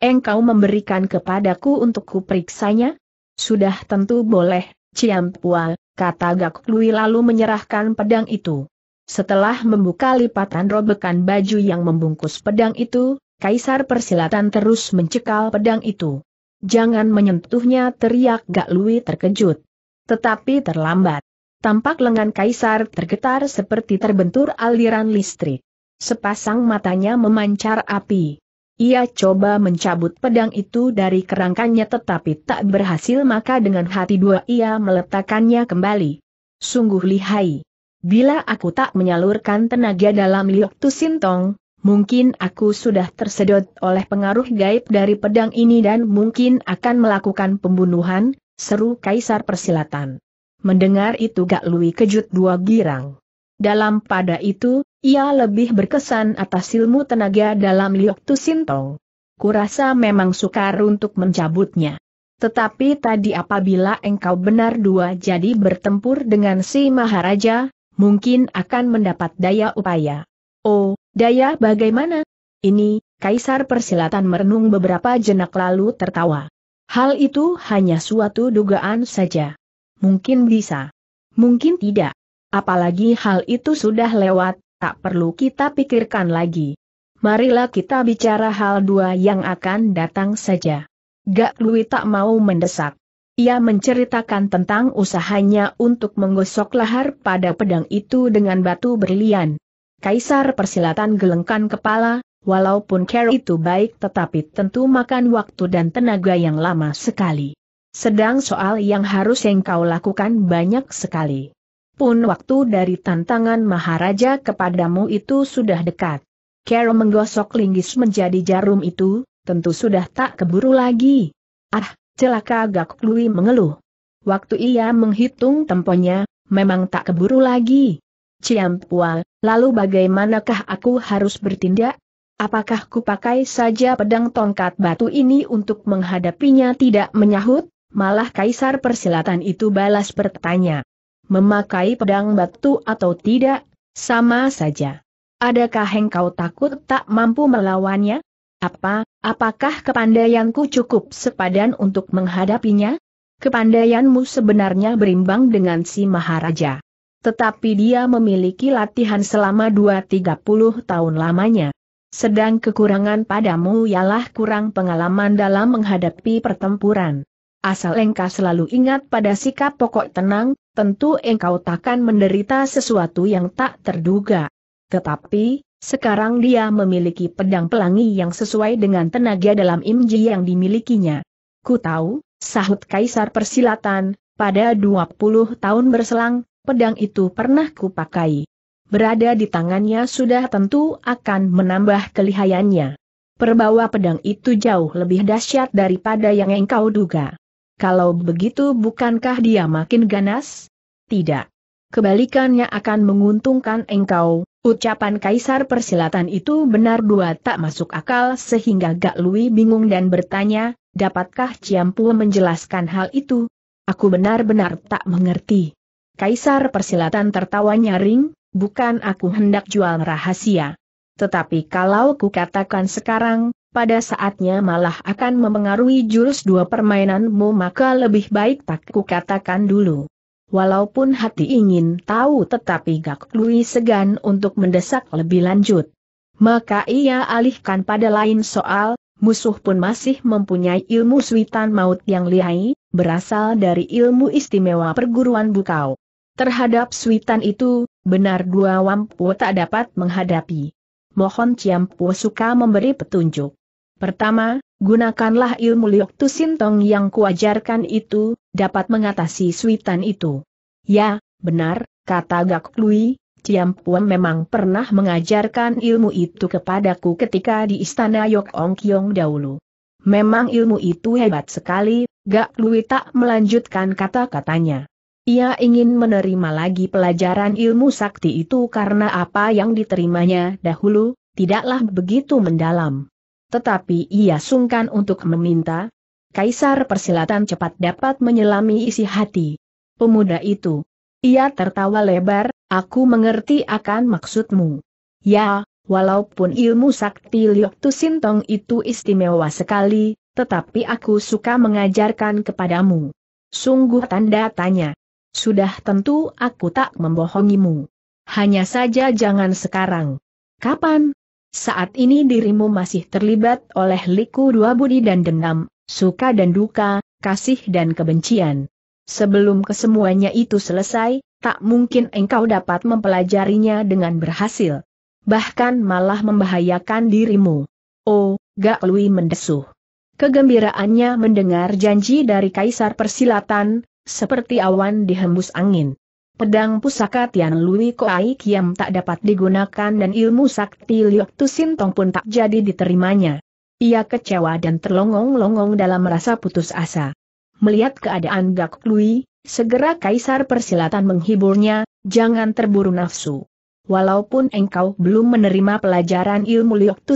Engkau memberikan kepadaku untuk kuperiksanya? Sudah tentu boleh, Ciampual, kata Gak Lui lalu menyerahkan pedang itu. Setelah membuka lipatan robekan baju yang membungkus pedang itu, Kaisar Persilatan terus mencekal pedang itu. Jangan menyentuhnya teriak Gak Lui terkejut. Tetapi terlambat. Tampak lengan kaisar tergetar seperti terbentur aliran listrik. Sepasang matanya memancar api. Ia coba mencabut pedang itu dari kerangkanya tetapi tak berhasil maka dengan hati dua ia meletakkannya kembali. Sungguh lihai. Bila aku tak menyalurkan tenaga dalam Liok Tu Sintong, mungkin aku sudah tersedot oleh pengaruh gaib dari pedang ini dan mungkin akan melakukan pembunuhan, seru Kaisar Persilatan. Mendengar itu Gak Lui kejut dua girang. Dalam pada itu, ia lebih berkesan atas ilmu tenaga dalam Liok Tu Sintong. Kurasa memang sukar untuk mencabutnya. Tetapi tadi apabila engkau benar dua jadi bertempur dengan si Maharaja, mungkin akan mendapat daya upaya. Oh, daya bagaimana? Ini, Kaisar Persilatan merenung beberapa jenak lalu tertawa. Hal itu hanya suatu dugaan saja. Mungkin bisa. Mungkin tidak. Apalagi hal itu sudah lewat, tak perlu kita pikirkan lagi. Marilah kita bicara hal dua yang akan datang saja. Gak Lui tak mau mendesak. Ia menceritakan tentang usahanya untuk menggosok lahar pada pedang itu dengan batu berlian. Kaisar persilatan gelengkan kepala, walaupun care itu baik tetapi tentu makan waktu dan tenaga yang lama sekali. Sedang soal yang harus engkau lakukan banyak sekali. Pun waktu dari tantangan Maharaja kepadamu itu sudah dekat. Carol menggosok linggis menjadi jarum itu, tentu sudah tak keburu lagi. Ah, celaka Gak Lui mengeluh. Waktu ia menghitung temponya, memang tak keburu lagi. Ciam Pua, lalu bagaimanakah aku harus bertindak? Apakah kupakai saja pedang tongkat batu ini untuk menghadapinya tidak menyahut? malah kaisar persilatan itu balas bertanya. Memakai pedang batu atau tidak, sama saja. Adakah engkau takut tak mampu melawannya? Apa, apakah kepandaianku cukup sepadan untuk menghadapinya? Kepandaianmu sebenarnya berimbang dengan si Maharaja. Tetapi dia memiliki latihan selama 2-30 tahun lamanya. Sedang kekurangan padamu ialah kurang pengalaman dalam menghadapi pertempuran. Asal engkau selalu ingat pada sikap pokok tenang, tentu engkau takkan menderita sesuatu yang tak terduga. Tetapi, sekarang dia memiliki pedang pelangi yang sesuai dengan tenaga dalam imji yang dimilikinya. Ku tahu, sahut Kaisar Persilatan, pada 20 tahun berselang, pedang itu pernah kupakai. Berada di tangannya sudah tentu akan menambah kelihayannya. Perbawa pedang itu jauh lebih dahsyat daripada yang engkau duga. Kalau begitu bukankah dia makin ganas? Tidak. Kebalikannya akan menguntungkan engkau, ucapan kaisar persilatan itu benar dua tak masuk akal sehingga Gak Lui bingung dan bertanya, dapatkah Ciampu menjelaskan hal itu? Aku benar-benar tak mengerti. Kaisar persilatan tertawa nyaring, bukan aku hendak jual rahasia. Tetapi kalau ku katakan sekarang, pada saatnya malah akan mempengaruhi jurus dua permainanmu maka lebih baik tak kukatakan dulu. Walaupun hati ingin tahu tetapi Gak Lui segan untuk mendesak lebih lanjut. Maka ia alihkan pada lain soal, musuh pun masih mempunyai ilmu suitan maut yang lihai, berasal dari ilmu istimewa perguruan bukau. Terhadap suitan itu, benar dua wampu tak dapat menghadapi. Mohon Ciampu suka memberi petunjuk. Pertama, gunakanlah ilmu Liuktu Sintong yang kuajarkan itu, dapat mengatasi suitan itu. Ya, benar, kata Gak Lui, Ciam Puan memang pernah mengajarkan ilmu itu kepadaku ketika di istana Yok Ong Kiong dahulu. Memang ilmu itu hebat sekali, Gak Lui tak melanjutkan kata-katanya. Ia ingin menerima lagi pelajaran ilmu sakti itu karena apa yang diterimanya dahulu, tidaklah begitu mendalam. Tetapi ia sungkan untuk meminta. Kaisar persilatan cepat dapat menyelami isi hati. Pemuda itu. Ia tertawa lebar, aku mengerti akan maksudmu. Ya, walaupun ilmu sakti Liok Sintong itu istimewa sekali, tetapi aku suka mengajarkan kepadamu. Sungguh tanda tanya. Sudah tentu aku tak membohongimu. Hanya saja jangan sekarang. Kapan? Saat ini dirimu masih terlibat oleh liku dua budi dan dendam, suka dan duka, kasih dan kebencian. Sebelum kesemuanya itu selesai, tak mungkin engkau dapat mempelajarinya dengan berhasil. Bahkan malah membahayakan dirimu. Oh, Gak Lui mendesuh. Kegembiraannya mendengar janji dari Kaisar Persilatan, seperti awan dihembus angin. Pedang pusaka Tian Lui Koai Kiam tak dapat digunakan dan ilmu sakti Liok Tusin Tong pun tak jadi diterimanya. Ia kecewa dan terlongong-longong dalam merasa putus asa. Melihat keadaan Gak Lui, segera Kaisar Persilatan menghiburnya, jangan terburu nafsu walaupun engkau belum menerima pelajaran ilmu Liok Tu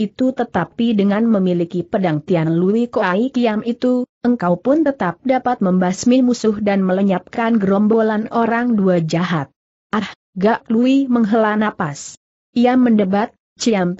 itu tetapi dengan memiliki pedang Tian Lui Koai Kiam itu, engkau pun tetap dapat membasmi musuh dan melenyapkan gerombolan orang dua jahat. Ah, Gak Lui menghela napas. Ia mendebat, Ciam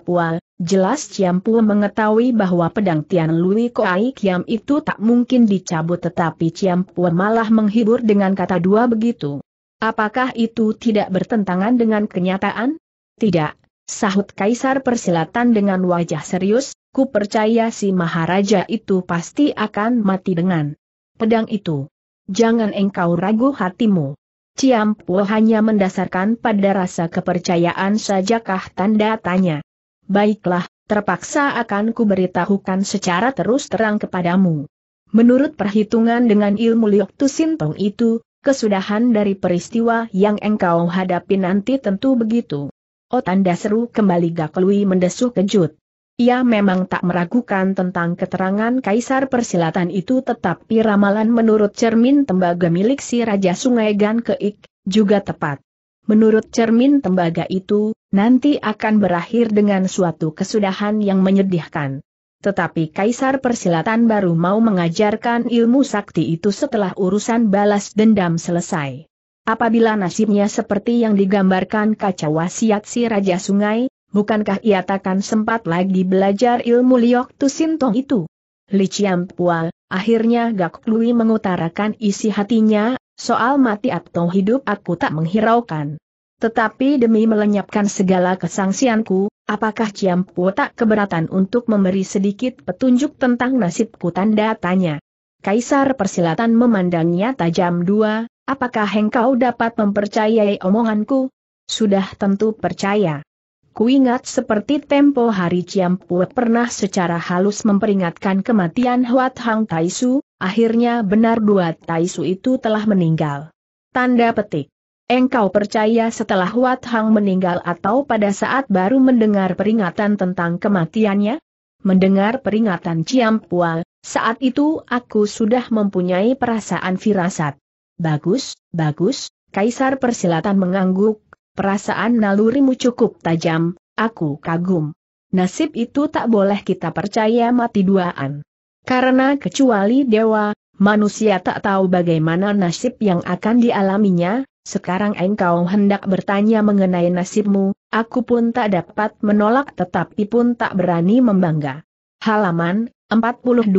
jelas Ciam mengetahui bahwa pedang Tian Lui Koai Kiam itu tak mungkin dicabut tetapi Ciam malah menghibur dengan kata dua begitu. Apakah itu tidak bertentangan dengan kenyataan? Tidak, sahut Kaisar Persilatan dengan wajah serius, ku percaya si Maharaja itu pasti akan mati dengan pedang itu. Jangan engkau ragu hatimu. Ciampu hanya mendasarkan pada rasa kepercayaan sajakah tanda tanya. Baiklah, terpaksa akan ku beritahukan secara terus terang kepadamu. Menurut perhitungan dengan ilmu Liok Tusintong itu, kesudahan dari peristiwa yang engkau hadapi nanti tentu begitu. Oh tanda seru kembali gak Gaklui mendesuh kejut. Ia memang tak meragukan tentang keterangan kaisar persilatan itu tetapi ramalan menurut cermin tembaga milik si Raja Sungai Gan Keik, juga tepat. Menurut cermin tembaga itu, nanti akan berakhir dengan suatu kesudahan yang menyedihkan. Tetapi Kaisar Persilatan baru mau mengajarkan ilmu sakti itu setelah urusan balas dendam selesai. Apabila nasibnya seperti yang digambarkan kaca wasiat si Raja Sungai, bukankah ia takkan sempat lagi belajar ilmu liok tu sintong itu? Li Chiam Pual, akhirnya Gak Lui mengutarakan isi hatinya, soal mati atau hidup aku tak menghiraukan. Tetapi demi melenyapkan segala kesangsianku, Apakah Ciampu tak keberatan untuk memberi sedikit petunjuk tentang nasibku tanda tanya? Kaisar persilatan memandangnya tajam dua, apakah engkau dapat mempercayai omonganku? Sudah tentu percaya. Kuingat seperti tempo hari Ciampu pernah secara halus memperingatkan kematian Huat Hang Taisu, akhirnya benar dua Taisu itu telah meninggal. Tanda petik. Engkau percaya setelah Wat Hang meninggal atau pada saat baru mendengar peringatan tentang kematiannya? Mendengar peringatan Ciam Pual, saat itu aku sudah mempunyai perasaan firasat. Bagus, bagus, Kaisar Persilatan mengangguk, perasaan nalurimu cukup tajam, aku kagum. Nasib itu tak boleh kita percaya mati duaan. Karena kecuali dewa, manusia tak tahu bagaimana nasib yang akan dialaminya, sekarang engkau hendak bertanya mengenai nasibmu, aku pun tak dapat menolak tetapi pun tak berani membangga. Halaman 42-43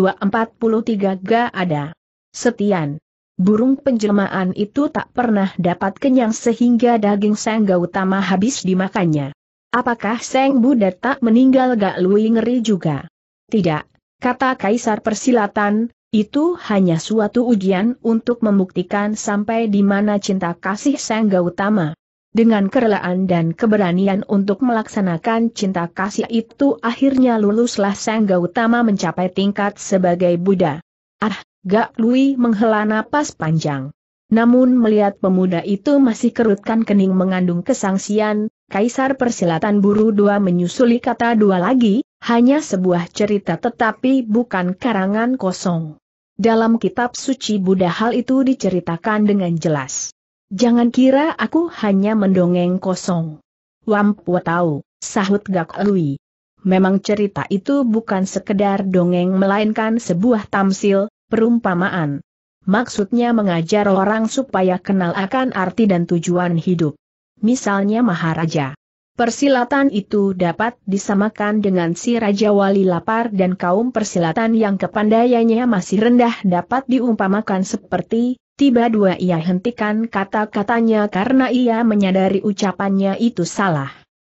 ga ada. Setian. Burung penjelmaan itu tak pernah dapat kenyang sehingga daging sengga utama habis dimakannya. Apakah Seng Buddha tak meninggal gak lui ngeri juga? Tidak, kata Kaisar Persilatan, itu hanya suatu ujian untuk membuktikan sampai di mana cinta kasih Sangga Utama. Dengan kerelaan dan keberanian untuk melaksanakan cinta kasih itu akhirnya luluslah Sangga Utama mencapai tingkat sebagai Buddha. Ah, Gak Lui menghela napas panjang. Namun melihat pemuda itu masih kerutkan kening mengandung kesangsian, Kaisar Persilatan Buru Dua menyusuli kata dua lagi, hanya sebuah cerita tetapi bukan karangan kosong. Dalam kitab suci Buddha hal itu diceritakan dengan jelas. Jangan kira aku hanya mendongeng kosong. Wampua tahu, sahut Gak Lui. Memang cerita itu bukan sekedar dongeng melainkan sebuah tamsil, perumpamaan. Maksudnya mengajar orang supaya kenal akan arti dan tujuan hidup. Misalnya Maharaja. Persilatan itu dapat disamakan dengan si Raja Wali lapar dan kaum persilatan yang kepandaiannya masih rendah dapat diumpamakan seperti, tiba dua ia hentikan kata-katanya karena ia menyadari ucapannya itu salah.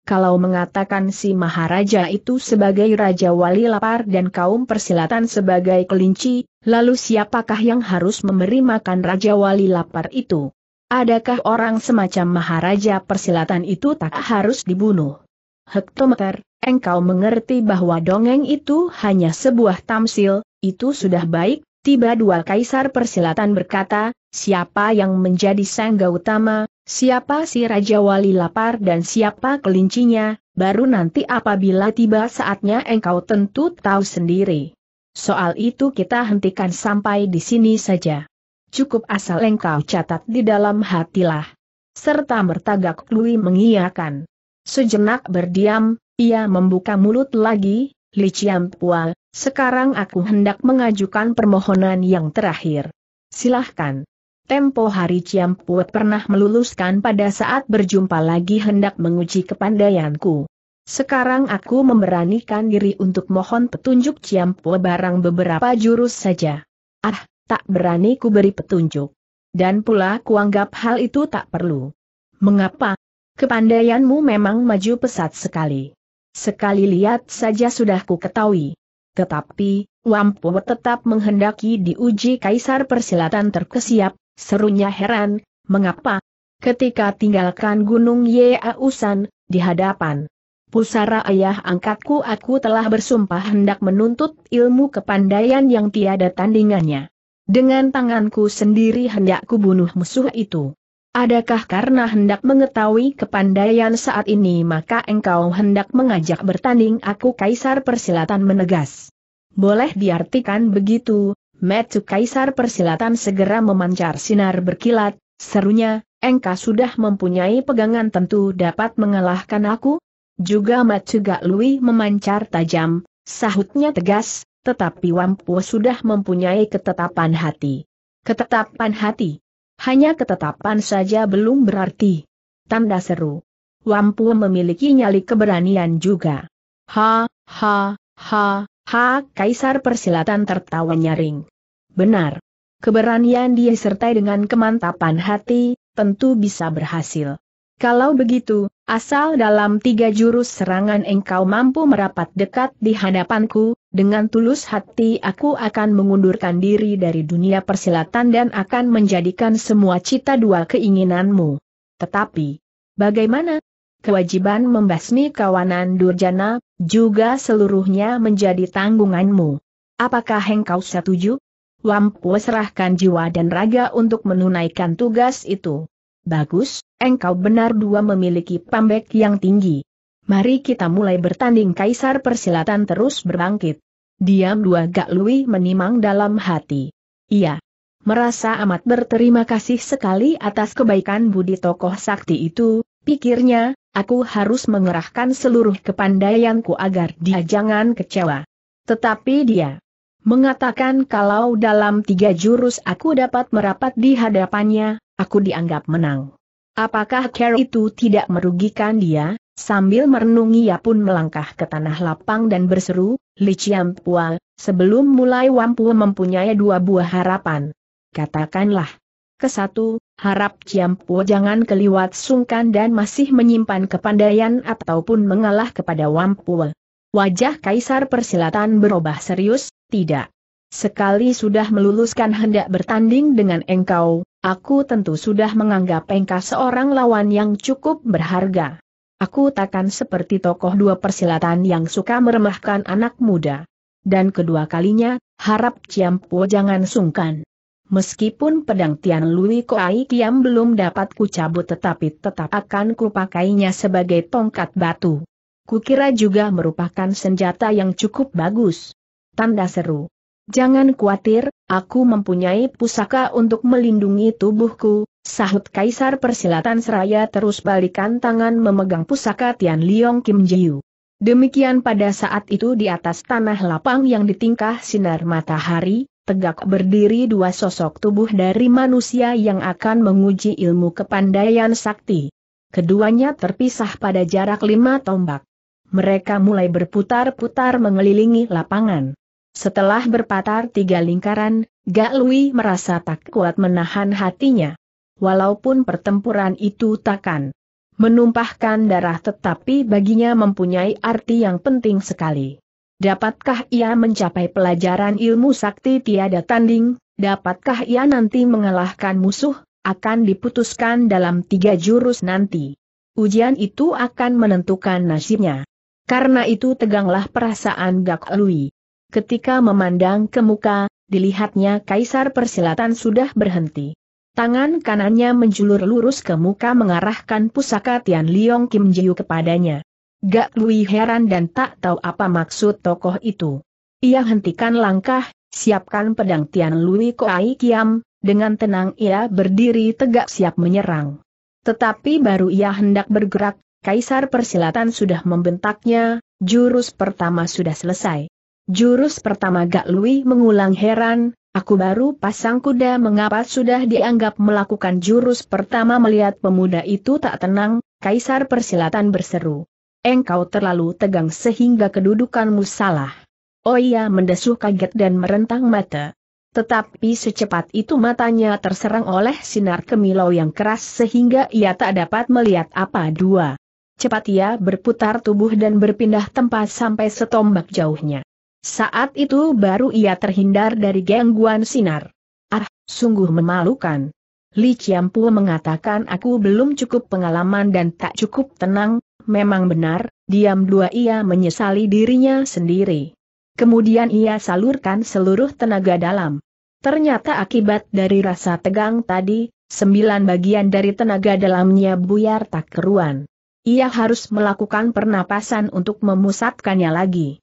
Kalau mengatakan si Maharaja itu sebagai Raja Wali lapar dan kaum persilatan sebagai kelinci, lalu siapakah yang harus memberi makan Raja Wali lapar itu? Adakah orang semacam Maharaja persilatan itu tak harus dibunuh? Hektometer, engkau mengerti bahwa dongeng itu hanya sebuah tamsil, itu sudah baik, tiba dua kaisar persilatan berkata, siapa yang menjadi sangga utama, siapa si Raja Wali Lapar dan siapa kelincinya, baru nanti apabila tiba saatnya engkau tentu tahu sendiri. Soal itu kita hentikan sampai di sini saja. Cukup asal engkau catat di dalam hatilah. Serta mertagak Lui mengiyakan. Sejenak berdiam, ia membuka mulut lagi, Li Ciampua, sekarang aku hendak mengajukan permohonan yang terakhir. Silahkan. Tempo hari Ciampua pernah meluluskan pada saat berjumpa lagi hendak menguji kepandaianku. Sekarang aku memberanikan diri untuk mohon petunjuk Ciampua barang beberapa jurus saja. Ah, tak berani ku beri petunjuk. Dan pula kuanggap hal itu tak perlu. Mengapa? Kepandaianmu memang maju pesat sekali. Sekali lihat saja sudah ku ketahui. Tetapi, Wampu tetap menghendaki diuji kaisar persilatan terkesiap, serunya heran, mengapa? Ketika tinggalkan Gunung Yeausan di hadapan pusara ayah angkatku aku telah bersumpah hendak menuntut ilmu kepandaian yang tiada tandingannya. Dengan tanganku sendiri hendak kubunuh musuh itu. Adakah karena hendak mengetahui kepandaian saat ini maka engkau hendak mengajak bertanding aku Kaisar Persilatan menegas. Boleh diartikan begitu, Metu Kaisar Persilatan segera memancar sinar berkilat, serunya, engkau sudah mempunyai pegangan tentu dapat mengalahkan aku? Juga Matsuga Lui memancar tajam, sahutnya tegas, tetapi Wampu sudah mempunyai ketetapan hati. Ketetapan hati. Hanya ketetapan saja belum berarti. Tanda seru. Wampu memiliki nyali keberanian juga. Ha, ha, ha, ha, Kaisar Persilatan tertawa nyaring. Benar. Keberanian disertai dengan kemantapan hati, tentu bisa berhasil. Kalau begitu, asal dalam tiga jurus serangan engkau mampu merapat dekat di hadapanku, dengan tulus hati aku akan mengundurkan diri dari dunia persilatan dan akan menjadikan semua cita dua keinginanmu. Tetapi, bagaimana? Kewajiban membasmi kawanan Durjana, juga seluruhnya menjadi tanggunganmu. Apakah engkau setuju? Wampu serahkan jiwa dan raga untuk menunaikan tugas itu. Bagus, engkau benar dua memiliki pambek yang tinggi. Mari kita mulai bertanding kaisar persilatan terus berbangkit. Diam dua gak Lui menimang dalam hati. Iya. Merasa amat berterima kasih sekali atas kebaikan budi tokoh sakti itu, pikirnya, aku harus mengerahkan seluruh kepandaianku agar dia jangan kecewa. Tetapi dia mengatakan kalau dalam tiga jurus aku dapat merapat di hadapannya, Aku dianggap menang. Apakah care itu tidak merugikan dia? Sambil merenungi ia pun melangkah ke tanah lapang dan berseru, Li Chiampua, sebelum mulai Wampu mempunyai dua buah harapan. Katakanlah. Kesatu, harap Chiampua jangan keliwat sungkan dan masih menyimpan kepandaian ataupun mengalah kepada Wampu. Wajah Kaisar Persilatan berubah serius, tidak. Sekali sudah meluluskan hendak bertanding dengan engkau, aku tentu sudah menganggap engkau seorang lawan yang cukup berharga. Aku takkan seperti tokoh dua persilatan yang suka meremehkan anak muda. Dan kedua kalinya, harap Po jangan sungkan. Meskipun pedang Tian Lui Koai Kiam belum dapat kucabut tetapi tetap akan kupakainya sebagai tongkat batu. Kukira juga merupakan senjata yang cukup bagus. Tanda seru. Jangan khawatir, aku mempunyai pusaka untuk melindungi tubuhku, sahut Kaisar Persilatan Seraya terus balikan tangan memegang pusaka Tian Liong Kim Jiu. Demikian pada saat itu di atas tanah lapang yang ditingkah sinar matahari, tegak berdiri dua sosok tubuh dari manusia yang akan menguji ilmu kepandaian sakti. Keduanya terpisah pada jarak lima tombak. Mereka mulai berputar-putar mengelilingi lapangan. Setelah berpatar tiga lingkaran, Gak Lui merasa tak kuat menahan hatinya. Walaupun pertempuran itu takkan menumpahkan darah tetapi baginya mempunyai arti yang penting sekali. Dapatkah ia mencapai pelajaran ilmu sakti tiada tanding? Dapatkah ia nanti mengalahkan musuh? Akan diputuskan dalam tiga jurus nanti. Ujian itu akan menentukan nasibnya. Karena itu teganglah perasaan Gak Lui. Ketika memandang ke muka, dilihatnya kaisar persilatan sudah berhenti. Tangan kanannya menjulur lurus ke muka mengarahkan pusaka Tian Liong Kim Jiu kepadanya. Gak Lui heran dan tak tahu apa maksud tokoh itu. Ia hentikan langkah, siapkan pedang Tian Lui Koai Kiam, dengan tenang ia berdiri tegak siap menyerang. Tetapi baru ia hendak bergerak, kaisar persilatan sudah membentaknya, jurus pertama sudah selesai. Jurus pertama Gak Lui mengulang heran, aku baru pasang kuda mengapa sudah dianggap melakukan jurus pertama melihat pemuda itu tak tenang, Kaisar Persilatan berseru. Engkau terlalu tegang sehingga kedudukanmu salah. Oh iya mendesuh kaget dan merentang mata. Tetapi secepat itu matanya terserang oleh sinar kemilau yang keras sehingga ia tak dapat melihat apa dua. Cepat ia berputar tubuh dan berpindah tempat sampai setombak jauhnya. Saat itu baru ia terhindar dari gangguan sinar. Ah, sungguh memalukan. Li Chiampu mengatakan aku belum cukup pengalaman dan tak cukup tenang, memang benar, diam dua ia menyesali dirinya sendiri. Kemudian ia salurkan seluruh tenaga dalam. Ternyata akibat dari rasa tegang tadi, sembilan bagian dari tenaga dalamnya buyar tak keruan. Ia harus melakukan pernapasan untuk memusatkannya lagi.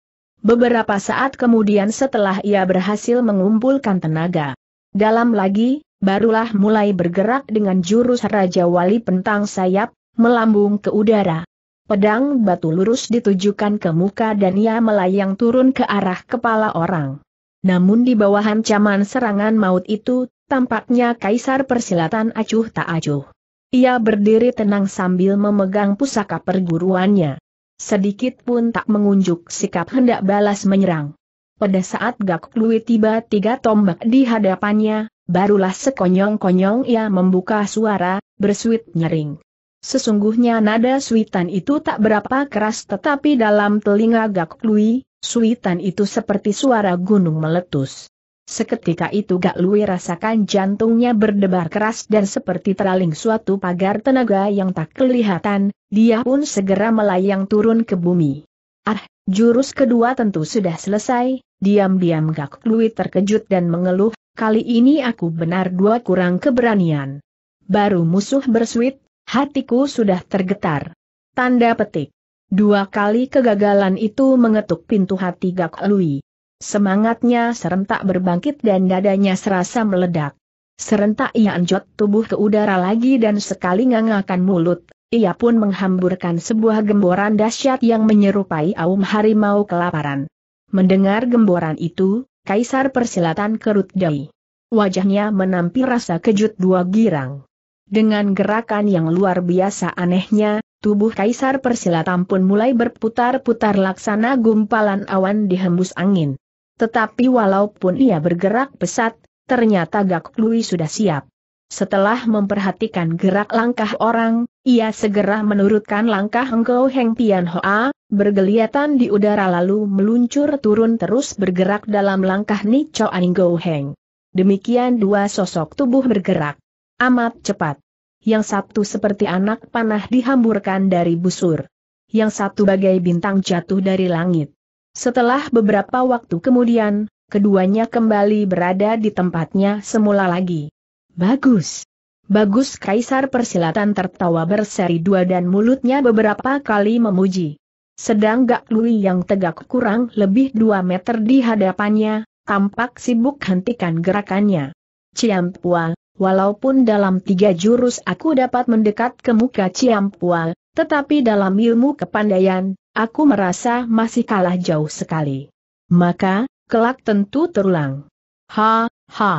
Beberapa saat kemudian setelah ia berhasil mengumpulkan tenaga dalam lagi, barulah mulai bergerak dengan jurus Raja Wali Pentang Sayap, melambung ke udara. Pedang batu lurus ditujukan ke muka dan ia melayang turun ke arah kepala orang. Namun di bawah ancaman serangan maut itu, tampaknya Kaisar Persilatan acuh tak acuh. Ia berdiri tenang sambil memegang pusaka perguruannya. Sedikit pun tak mengunjuk sikap hendak balas menyerang. Pada saat Gak Lui tiba tiga tombak di hadapannya, barulah sekonyong-konyong ia membuka suara, bersuit nyering. Sesungguhnya nada suitan itu tak berapa keras tetapi dalam telinga Gak Lui, suitan itu seperti suara gunung meletus. Seketika itu Gak Lui rasakan jantungnya berdebar keras dan seperti teraling suatu pagar tenaga yang tak kelihatan, dia pun segera melayang turun ke bumi. Ah, jurus kedua tentu sudah selesai, diam-diam Gak Lui terkejut dan mengeluh, kali ini aku benar dua kurang keberanian. Baru musuh bersuit, hatiku sudah tergetar. Tanda petik. Dua kali kegagalan itu mengetuk pintu hati Gak Lui. Semangatnya serentak berbangkit dan dadanya serasa meledak. Serentak ia anjot tubuh ke udara lagi dan sekali ngangakan mulut, ia pun menghamburkan sebuah gemboran dahsyat yang menyerupai aum harimau kelaparan. Mendengar gemboran itu, Kaisar Persilatan kerut dahi. Wajahnya menampil rasa kejut dua girang. Dengan gerakan yang luar biasa anehnya, tubuh Kaisar Persilatan pun mulai berputar-putar laksana gumpalan awan dihembus angin. Tetapi walaupun ia bergerak pesat, ternyata Gak Lui sudah siap. Setelah memperhatikan gerak langkah orang, ia segera menurutkan langkah Engkau Heng Pian Hoa, bergeliatan di udara lalu meluncur turun terus bergerak dalam langkah Nico Aninggo Heng. Demikian dua sosok tubuh bergerak. Amat cepat. Yang satu seperti anak panah dihamburkan dari busur. Yang satu bagai bintang jatuh dari langit. Setelah beberapa waktu kemudian, keduanya kembali berada di tempatnya semula lagi. Bagus. Bagus Kaisar Persilatan tertawa berseri dua dan mulutnya beberapa kali memuji. Sedang Gak Lui yang tegak kurang lebih dua meter di hadapannya, tampak sibuk hentikan gerakannya. Ciampua, walaupun dalam tiga jurus aku dapat mendekat ke muka Ciampua, tetapi dalam ilmu kepandaian, Aku merasa masih kalah jauh sekali. Maka, kelak tentu terulang. Ha, ha.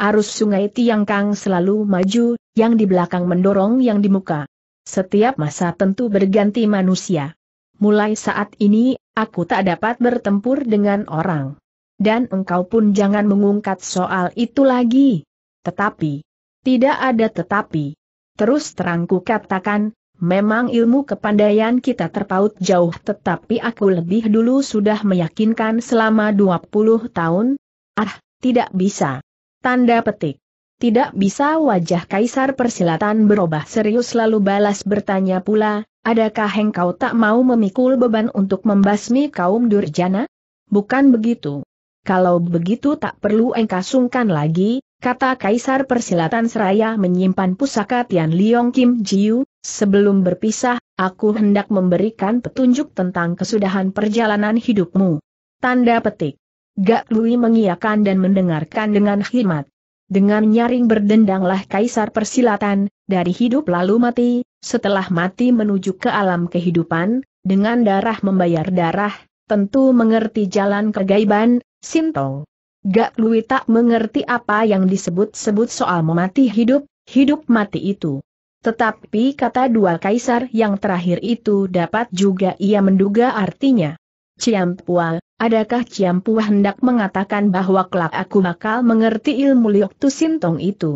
Arus sungai Tiangkang selalu maju, yang di belakang mendorong yang di muka. Setiap masa tentu berganti manusia. Mulai saat ini, aku tak dapat bertempur dengan orang. Dan engkau pun jangan mengungkat soal itu lagi. Tetapi, tidak ada tetapi. Terus terangku katakan, Memang ilmu kepandaian kita terpaut jauh tetapi aku lebih dulu sudah meyakinkan selama 20 tahun. Ah, tidak bisa. Tanda petik. Tidak bisa wajah kaisar persilatan berubah serius lalu balas bertanya pula, adakah engkau tak mau memikul beban untuk membasmi kaum durjana? Bukan begitu. Kalau begitu tak perlu engkau sungkan lagi, kata kaisar persilatan seraya menyimpan pusaka Tian Liong Kim Jiu, Sebelum berpisah, aku hendak memberikan petunjuk tentang kesudahan perjalanan hidupmu. Tanda petik. Gak Lui mengiakan dan mendengarkan dengan khidmat. Dengan nyaring berdendanglah kaisar persilatan, dari hidup lalu mati, setelah mati menuju ke alam kehidupan, dengan darah membayar darah, tentu mengerti jalan kegaiban, Sintong. Gak Lui tak mengerti apa yang disebut-sebut soal memati hidup, hidup mati itu. Tetapi kata dua kaisar yang terakhir itu dapat juga ia menduga artinya. Ciampua, adakah Ciampua hendak mengatakan bahwa kelak aku bakal mengerti ilmu Liok Tusintong Sintong itu?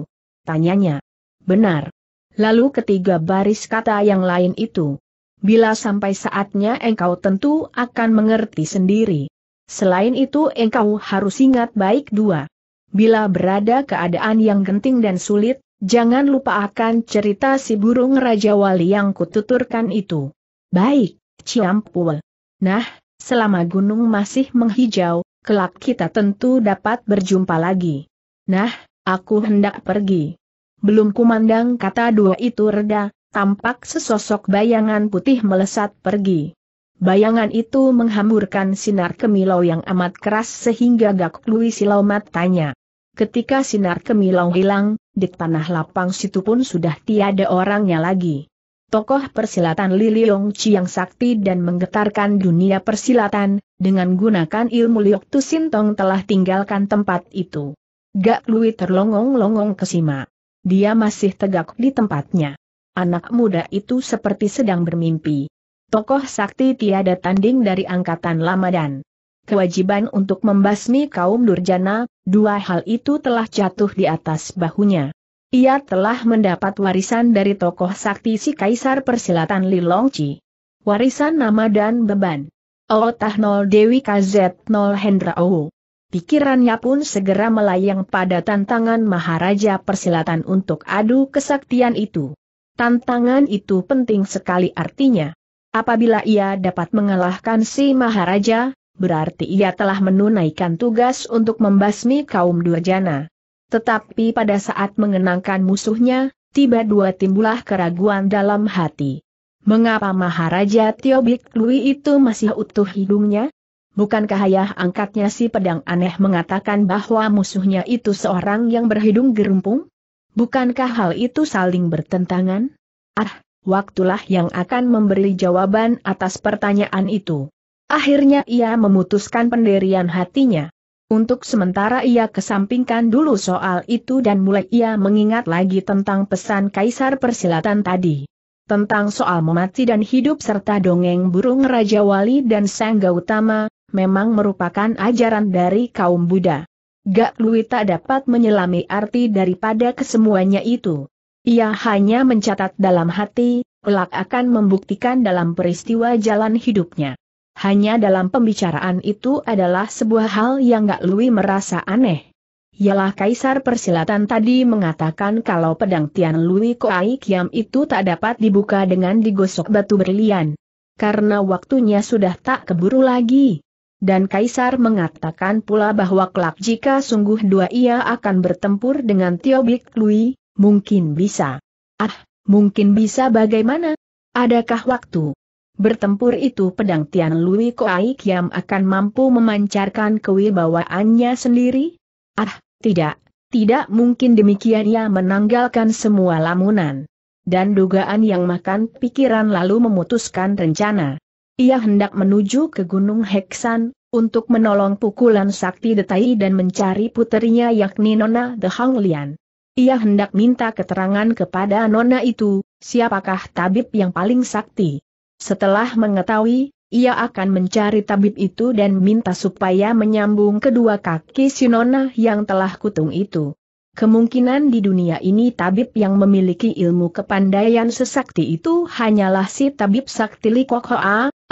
Tanyanya. Benar. Lalu ketiga baris kata yang lain itu. Bila sampai saatnya engkau tentu akan mengerti sendiri. Selain itu engkau harus ingat baik dua. Bila berada keadaan yang genting dan sulit, Jangan lupa akan cerita si burung Raja Wali yang kututurkan itu. Baik, Ciampul. Nah, selama gunung masih menghijau, kelak kita tentu dapat berjumpa lagi. Nah, aku hendak pergi. Belum kumandang kata dua itu reda, tampak sesosok bayangan putih melesat pergi. Bayangan itu menghamburkan sinar kemilau yang amat keras sehingga Gak Lui Silau matanya. Ketika sinar kemilau hilang, di tanah lapang situ pun sudah tiada orangnya lagi. Tokoh persilatan Liliong yang Sakti dan menggetarkan dunia persilatan, dengan gunakan ilmu Liok Tu Sintong telah tinggalkan tempat itu. Gak Lui terlongong-longong ke Sima. Dia masih tegak di tempatnya. Anak muda itu seperti sedang bermimpi. Tokoh sakti tiada tanding dari angkatan lama dan kewajiban untuk membasmi kaum durjana, dua hal itu telah jatuh di atas bahunya. Ia telah mendapat warisan dari tokoh sakti si Kaisar Persilatan Lilongci. Warisan nama dan beban. Otah nol Dewi KZ nol Hendra O. Pikirannya pun segera melayang pada tantangan Maharaja Persilatan untuk adu kesaktian itu. Tantangan itu penting sekali artinya. Apabila ia dapat mengalahkan si Maharaja, berarti ia telah menunaikan tugas untuk membasmi kaum durjana. Tetapi pada saat mengenangkan musuhnya, tiba dua timbulah keraguan dalam hati. Mengapa Maharaja Tiobik Lui itu masih utuh hidungnya? Bukankah ayah angkatnya si pedang aneh mengatakan bahwa musuhnya itu seorang yang berhidung gerumpung? Bukankah hal itu saling bertentangan? Ah, waktulah yang akan memberi jawaban atas pertanyaan itu. Akhirnya ia memutuskan penderian hatinya. Untuk sementara ia kesampingkan dulu soal itu dan mulai ia mengingat lagi tentang pesan Kaisar Persilatan tadi. Tentang soal memati dan hidup serta dongeng burung Raja Wali dan Sangga Utama, memang merupakan ajaran dari kaum Buddha. Gak Lui tak dapat menyelami arti daripada kesemuanya itu. Ia hanya mencatat dalam hati, pelak akan membuktikan dalam peristiwa jalan hidupnya hanya dalam pembicaraan itu adalah sebuah hal yang gak Lui merasa aneh. Yalah Kaisar Persilatan tadi mengatakan kalau pedang Tian Lui Koai Kiam itu tak dapat dibuka dengan digosok batu berlian. Karena waktunya sudah tak keburu lagi. Dan Kaisar mengatakan pula bahwa kelak jika sungguh dua ia akan bertempur dengan Tio Bik Lui, mungkin bisa. Ah, mungkin bisa bagaimana? Adakah waktu? Bertempur itu pedang Tian Lui Koai Kiam akan mampu memancarkan kewibawaannya sendiri? Ah, tidak, tidak mungkin demikian ia menanggalkan semua lamunan. Dan dugaan yang makan pikiran lalu memutuskan rencana. Ia hendak menuju ke Gunung Heksan, untuk menolong pukulan sakti detai dan mencari puterinya yakni Nona The Hang Lian. Ia hendak minta keterangan kepada Nona itu, siapakah tabib yang paling sakti. Setelah mengetahui, ia akan mencari tabib itu dan minta supaya menyambung kedua kaki Sinona yang telah kutung itu. Kemungkinan di dunia ini tabib yang memiliki ilmu kepandaian sesakti itu hanyalah si tabib sakti Li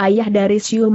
ayah dari Siu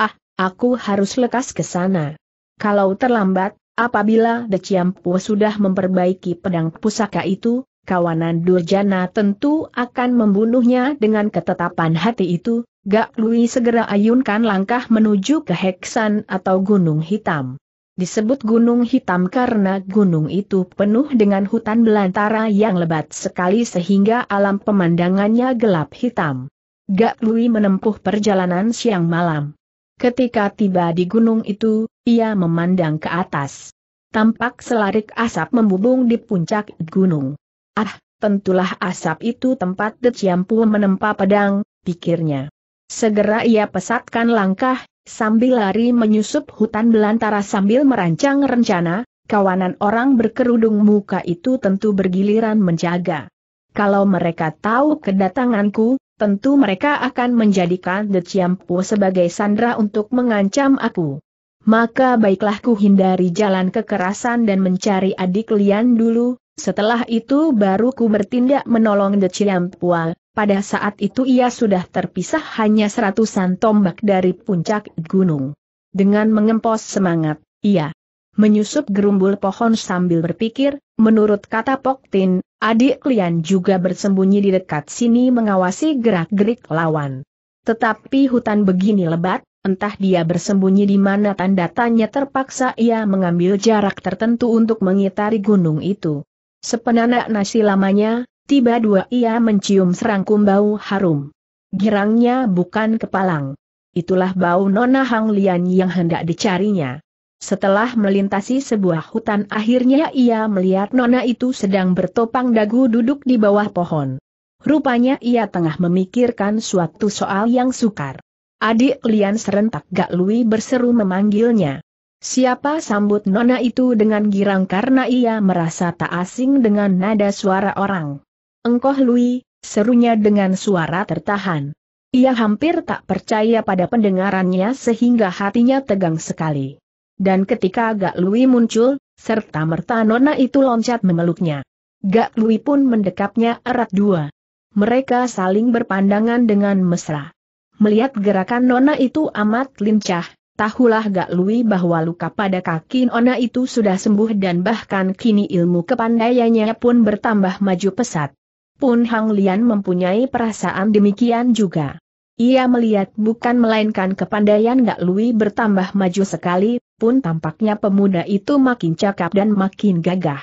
Ah, aku harus lekas ke sana. Kalau terlambat, apabila De Chiampu sudah memperbaiki pedang pusaka itu, kawanan Durjana tentu akan membunuhnya dengan ketetapan hati itu, Gak Lui segera ayunkan langkah menuju ke Heksan atau Gunung Hitam. Disebut Gunung Hitam karena gunung itu penuh dengan hutan belantara yang lebat sekali sehingga alam pemandangannya gelap hitam. Gak Lui menempuh perjalanan siang malam. Ketika tiba di gunung itu, ia memandang ke atas. Tampak selarik asap membubung di puncak gunung. Ah, tentulah asap itu tempat De Ciampu menempa pedang, pikirnya. Segera ia pesatkan langkah, sambil lari menyusup hutan belantara sambil merancang rencana, kawanan orang berkerudung muka itu tentu bergiliran menjaga. Kalau mereka tahu kedatanganku, tentu mereka akan menjadikan The Ciampu sebagai sandra untuk mengancam aku. Maka baiklah ku hindari jalan kekerasan dan mencari adik Lian dulu, setelah itu baru ku bertindak menolong The Ciampua, pada saat itu ia sudah terpisah hanya seratusan tombak dari puncak gunung. Dengan mengempos semangat, ia menyusup gerumbul pohon sambil berpikir, menurut kata Tin, adik Lian juga bersembunyi di dekat sini mengawasi gerak-gerik lawan. Tetapi hutan begini lebat, entah dia bersembunyi di mana tanda tanya terpaksa ia mengambil jarak tertentu untuk mengitari gunung itu. Sepenanak nasi lamanya, tiba dua ia mencium serangkum bau harum. Girangnya bukan kepalang. Itulah bau Nona Hang Lian yang hendak dicarinya. Setelah melintasi sebuah hutan akhirnya ia melihat Nona itu sedang bertopang dagu duduk di bawah pohon. Rupanya ia tengah memikirkan suatu soal yang sukar. Adik Lian serentak Gak Lui berseru memanggilnya. Siapa sambut nona itu dengan girang karena ia merasa tak asing dengan nada suara orang. Engkoh Lui, serunya dengan suara tertahan. Ia hampir tak percaya pada pendengarannya sehingga hatinya tegang sekali. Dan ketika Gak Lui muncul, serta merta nona itu loncat memeluknya. Gak Lui pun mendekapnya erat dua. Mereka saling berpandangan dengan mesra. Melihat gerakan nona itu amat lincah, Tahulah Gak Lui bahwa luka pada kaki Nona itu sudah sembuh dan bahkan kini ilmu kepandaiannya pun bertambah maju pesat. Pun Hang Lian mempunyai perasaan demikian juga. Ia melihat bukan melainkan kepandaian Gak Lui bertambah maju sekali, pun tampaknya pemuda itu makin cakap dan makin gagah.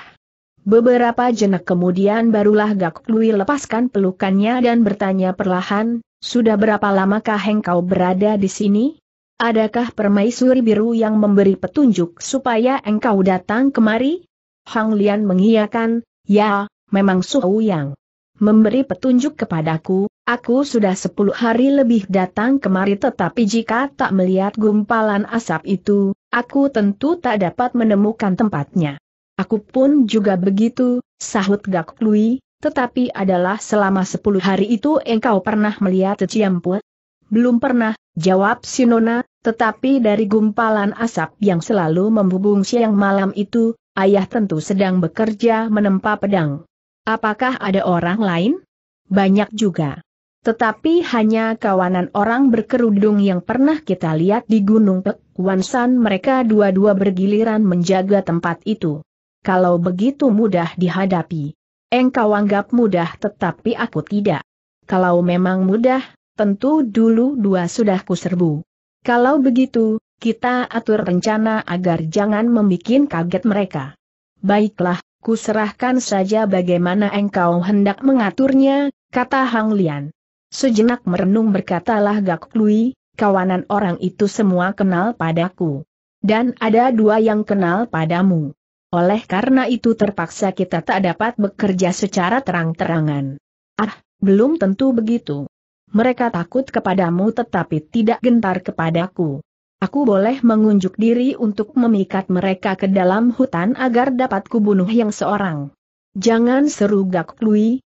Beberapa jenak kemudian barulah Gak Lui lepaskan pelukannya dan bertanya perlahan, Sudah berapa lamakah engkau berada di sini? Adakah permaisuri biru yang memberi petunjuk supaya engkau datang kemari? Hang Lian mengiyakan, ya, memang Suhu yang memberi petunjuk kepadaku, aku sudah sepuluh hari lebih datang kemari tetapi jika tak melihat gumpalan asap itu, aku tentu tak dapat menemukan tempatnya. Aku pun juga begitu, sahut Gak Lui, tetapi adalah selama sepuluh hari itu engkau pernah melihat Ciamput? Belum pernah, jawab Sinona, tetapi dari gumpalan asap yang selalu membubung siang malam itu, ayah tentu sedang bekerja menempa pedang. Apakah ada orang lain? Banyak juga. Tetapi hanya kawanan orang berkerudung yang pernah kita lihat di Gunung Pekwansan. mereka dua-dua bergiliran menjaga tempat itu. Kalau begitu mudah dihadapi. Engkau anggap mudah tetapi aku tidak. Kalau memang mudah, tentu dulu dua sudah kuserbu. Kalau begitu, kita atur rencana agar jangan membuat kaget mereka. Baiklah, kuserahkan saja bagaimana engkau hendak mengaturnya, kata Hang Lian. Sejenak merenung berkatalah Gak Lui, kawanan orang itu semua kenal padaku. Dan ada dua yang kenal padamu. Oleh karena itu terpaksa kita tak dapat bekerja secara terang-terangan. Ah, belum tentu begitu mereka takut kepadamu tetapi tidak gentar kepadaku. Aku boleh mengunjuk diri untuk memikat mereka ke dalam hutan agar dapat kubunuh yang seorang. Jangan seru Gak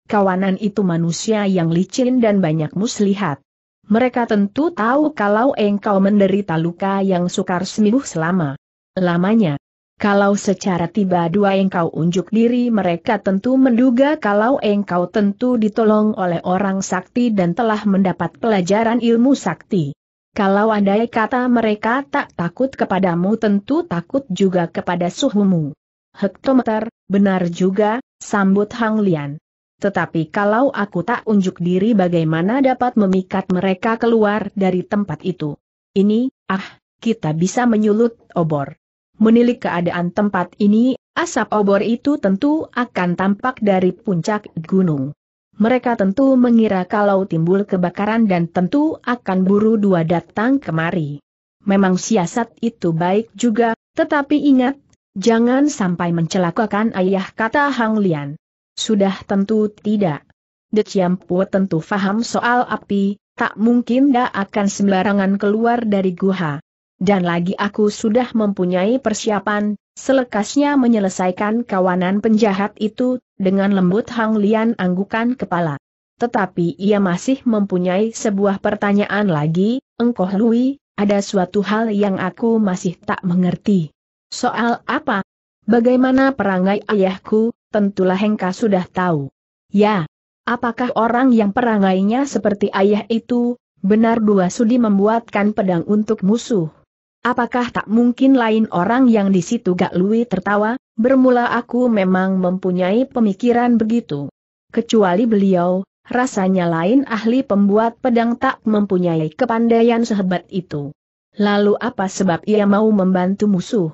kawanan itu manusia yang licin dan banyak muslihat. Mereka tentu tahu kalau engkau menderita luka yang sukar sembuh selama lamanya. Kalau secara tiba dua engkau unjuk diri mereka tentu menduga kalau engkau tentu ditolong oleh orang sakti dan telah mendapat pelajaran ilmu sakti. Kalau andai kata mereka tak takut kepadamu tentu takut juga kepada suhumu. Hektometer, benar juga, sambut Hang Lian. Tetapi kalau aku tak unjuk diri bagaimana dapat memikat mereka keluar dari tempat itu? Ini, ah, kita bisa menyulut obor. Menilik keadaan tempat ini, asap obor itu tentu akan tampak dari puncak gunung. Mereka tentu mengira kalau timbul kebakaran dan tentu akan buru dua datang kemari. Memang siasat itu baik juga, tetapi ingat, jangan sampai mencelakakan ayah kata Hang Lian. Sudah tentu tidak. De Chiampu tentu faham soal api, tak mungkin dia akan sembarangan keluar dari guha. Dan lagi aku sudah mempunyai persiapan, selekasnya menyelesaikan kawanan penjahat itu, dengan lembut Hang Lian anggukan kepala. Tetapi ia masih mempunyai sebuah pertanyaan lagi, Engkoh Lui, ada suatu hal yang aku masih tak mengerti. Soal apa? Bagaimana perangai ayahku, tentulah Hengka sudah tahu. Ya, apakah orang yang perangainya seperti ayah itu, benar dua sudi membuatkan pedang untuk musuh? Apakah tak mungkin lain orang yang di situ Gak Lui tertawa, bermula aku memang mempunyai pemikiran begitu. Kecuali beliau, rasanya lain ahli pembuat pedang tak mempunyai kepandaian sehebat itu. Lalu apa sebab ia mau membantu musuh?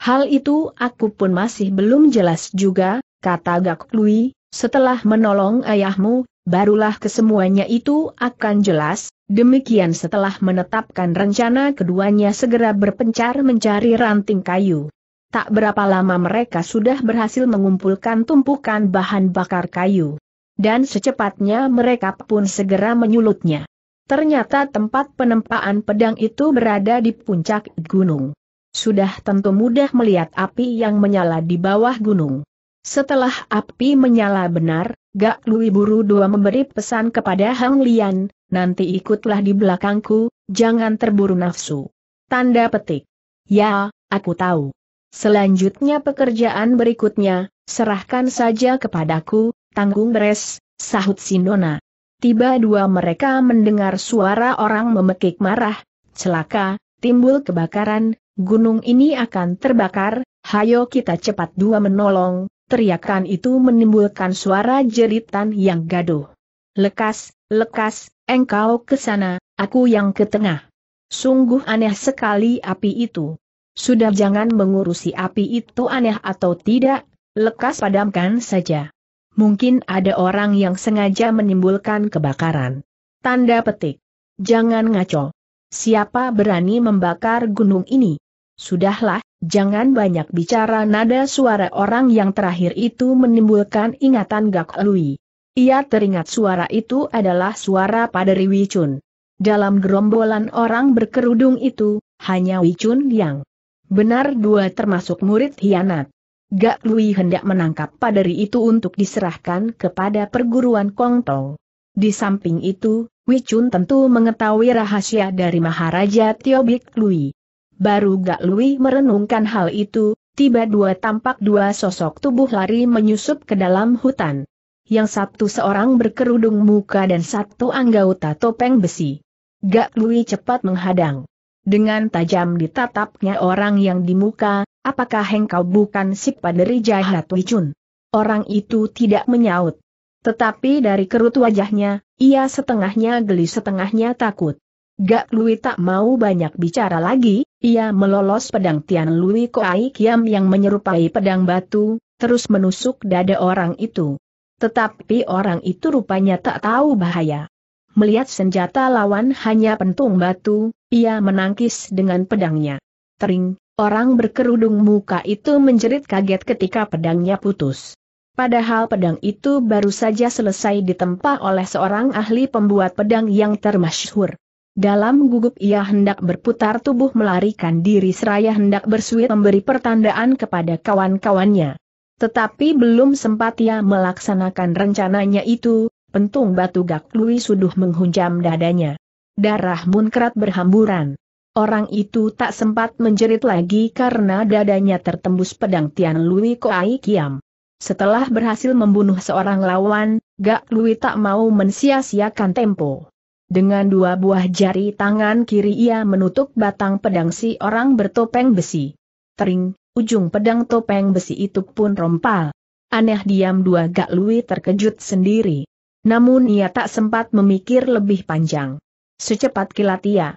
Hal itu aku pun masih belum jelas juga, kata Gak Lui, setelah menolong ayahmu, barulah kesemuanya itu akan jelas, Demikian setelah menetapkan rencana keduanya segera berpencar mencari ranting kayu. Tak berapa lama mereka sudah berhasil mengumpulkan tumpukan bahan bakar kayu. Dan secepatnya mereka pun segera menyulutnya. Ternyata tempat penempaan pedang itu berada di puncak gunung. Sudah tentu mudah melihat api yang menyala di bawah gunung. Setelah api menyala benar, Gak Lui Buru Dua memberi pesan kepada Hang Lian, nanti ikutlah di belakangku, jangan terburu nafsu. Tanda petik. Ya, aku tahu. Selanjutnya pekerjaan berikutnya, serahkan saja kepadaku, tanggung beres, sahut Sindona. Tiba dua mereka mendengar suara orang memekik marah, celaka, timbul kebakaran, gunung ini akan terbakar, hayo kita cepat dua menolong, teriakan itu menimbulkan suara jeritan yang gaduh. Lekas, Lekas, engkau ke sana, aku yang ke tengah. Sungguh aneh sekali api itu. Sudah jangan mengurusi api itu aneh atau tidak, lekas padamkan saja. Mungkin ada orang yang sengaja menimbulkan kebakaran. Tanda petik. Jangan ngaco. Siapa berani membakar gunung ini? Sudahlah, jangan banyak bicara nada suara orang yang terakhir itu menimbulkan ingatan Gak Lui. Ia teringat suara itu adalah suara Paderi Wicun. Dalam gerombolan orang berkerudung itu, hanya Wicun yang benar dua termasuk murid hianat. Gak Lui hendak menangkap paderi itu untuk diserahkan kepada perguruan Kongtong. Di samping itu, Wicun tentu mengetahui rahasia dari Maharaja Tiobik Lui. Baru Gak Lui merenungkan hal itu, tiba dua tampak dua sosok tubuh lari menyusup ke dalam hutan yang satu seorang berkerudung muka dan satu anggota topeng besi. Gak Lui cepat menghadang. Dengan tajam ditatapnya orang yang di muka, apakah engkau bukan si paderi jahat Wicun? Orang itu tidak menyaut. Tetapi dari kerut wajahnya, ia setengahnya geli setengahnya takut. Gak Lui tak mau banyak bicara lagi, ia melolos pedang Tian Lui Koai Kiam yang menyerupai pedang batu, terus menusuk dada orang itu. Tetapi orang itu rupanya tak tahu bahaya. Melihat senjata lawan hanya pentung batu, ia menangkis dengan pedangnya. Tering, orang berkerudung muka itu menjerit kaget ketika pedangnya putus. Padahal pedang itu baru saja selesai ditempa oleh seorang ahli pembuat pedang yang termasyhur. Dalam gugup ia hendak berputar tubuh melarikan diri seraya hendak bersuit memberi pertandaan kepada kawan-kawannya. Tetapi belum sempat ia melaksanakan rencananya itu, pentung batu gak Lui sudah menghunjam dadanya. Darah munkrat berhamburan. Orang itu tak sempat menjerit lagi karena dadanya tertembus pedang Tian Lui Koai Kiam. Setelah berhasil membunuh seorang lawan, Gak Lui tak mau mensia-siakan tempo. Dengan dua buah jari tangan kiri ia menutup batang pedang si orang bertopeng besi. Tering, Ujung pedang topeng besi itu pun rompal. Aneh diam dua gak lui terkejut sendiri. Namun ia tak sempat memikir lebih panjang. Secepat kilat ia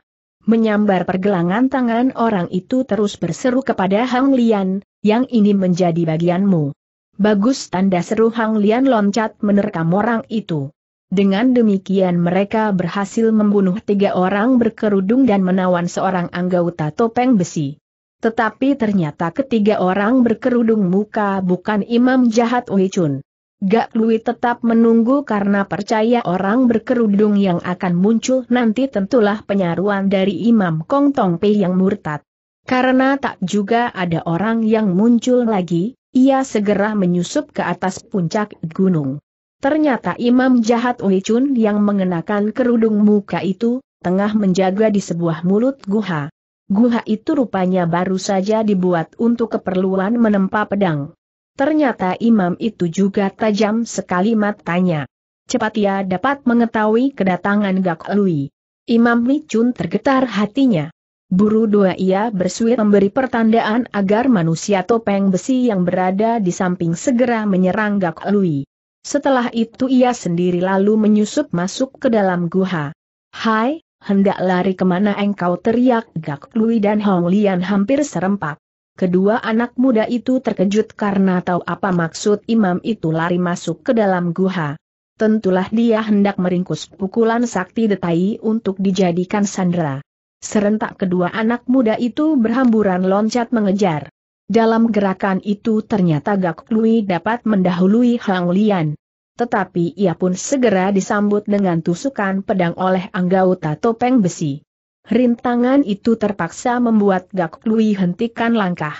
menyambar pergelangan tangan orang itu terus berseru kepada Hang Lian, yang ini menjadi bagianmu. Bagus tanda seru Hang Lian loncat menerkam orang itu. Dengan demikian mereka berhasil membunuh tiga orang berkerudung dan menawan seorang anggota topeng besi. Tetapi ternyata ketiga orang berkerudung muka bukan imam jahat Wei Chun. Gak Lui tetap menunggu karena percaya orang berkerudung yang akan muncul nanti tentulah penyaruan dari Imam Kong Tong Pei yang murtad. Karena tak juga ada orang yang muncul lagi, ia segera menyusup ke atas puncak gunung. Ternyata Imam jahat Wei Chun yang mengenakan kerudung muka itu, tengah menjaga di sebuah mulut guha. Guha itu rupanya baru saja dibuat untuk keperluan menempa pedang. Ternyata imam itu juga tajam sekali matanya. Cepat ia dapat mengetahui kedatangan Gak Lui. Imam Li Chun tergetar hatinya. Buru dua ia bersuit memberi pertandaan agar manusia topeng besi yang berada di samping segera menyerang Gak Lui. Setelah itu ia sendiri lalu menyusup masuk ke dalam guha. Hai, hendak lari kemana engkau teriak Gak Lui dan Hong Lian hampir serempak. Kedua anak muda itu terkejut karena tahu apa maksud imam itu lari masuk ke dalam guha. Tentulah dia hendak meringkus pukulan sakti detai untuk dijadikan sandera. Serentak kedua anak muda itu berhamburan loncat mengejar. Dalam gerakan itu ternyata Gak Lui dapat mendahului Hong Lian tetapi ia pun segera disambut dengan tusukan pedang oleh anggota topeng besi. Rintangan itu terpaksa membuat Gak Lui hentikan langkah.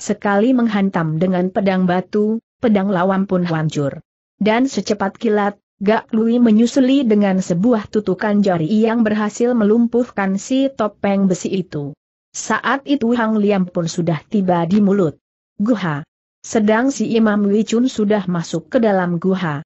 Sekali menghantam dengan pedang batu, pedang lawan pun hancur. Dan secepat kilat, Gak Lui menyusuli dengan sebuah tutukan jari yang berhasil melumpuhkan si topeng besi itu. Saat itu Hang Liam pun sudah tiba di mulut. Guha. Sedang si Imam Wichun sudah masuk ke dalam guha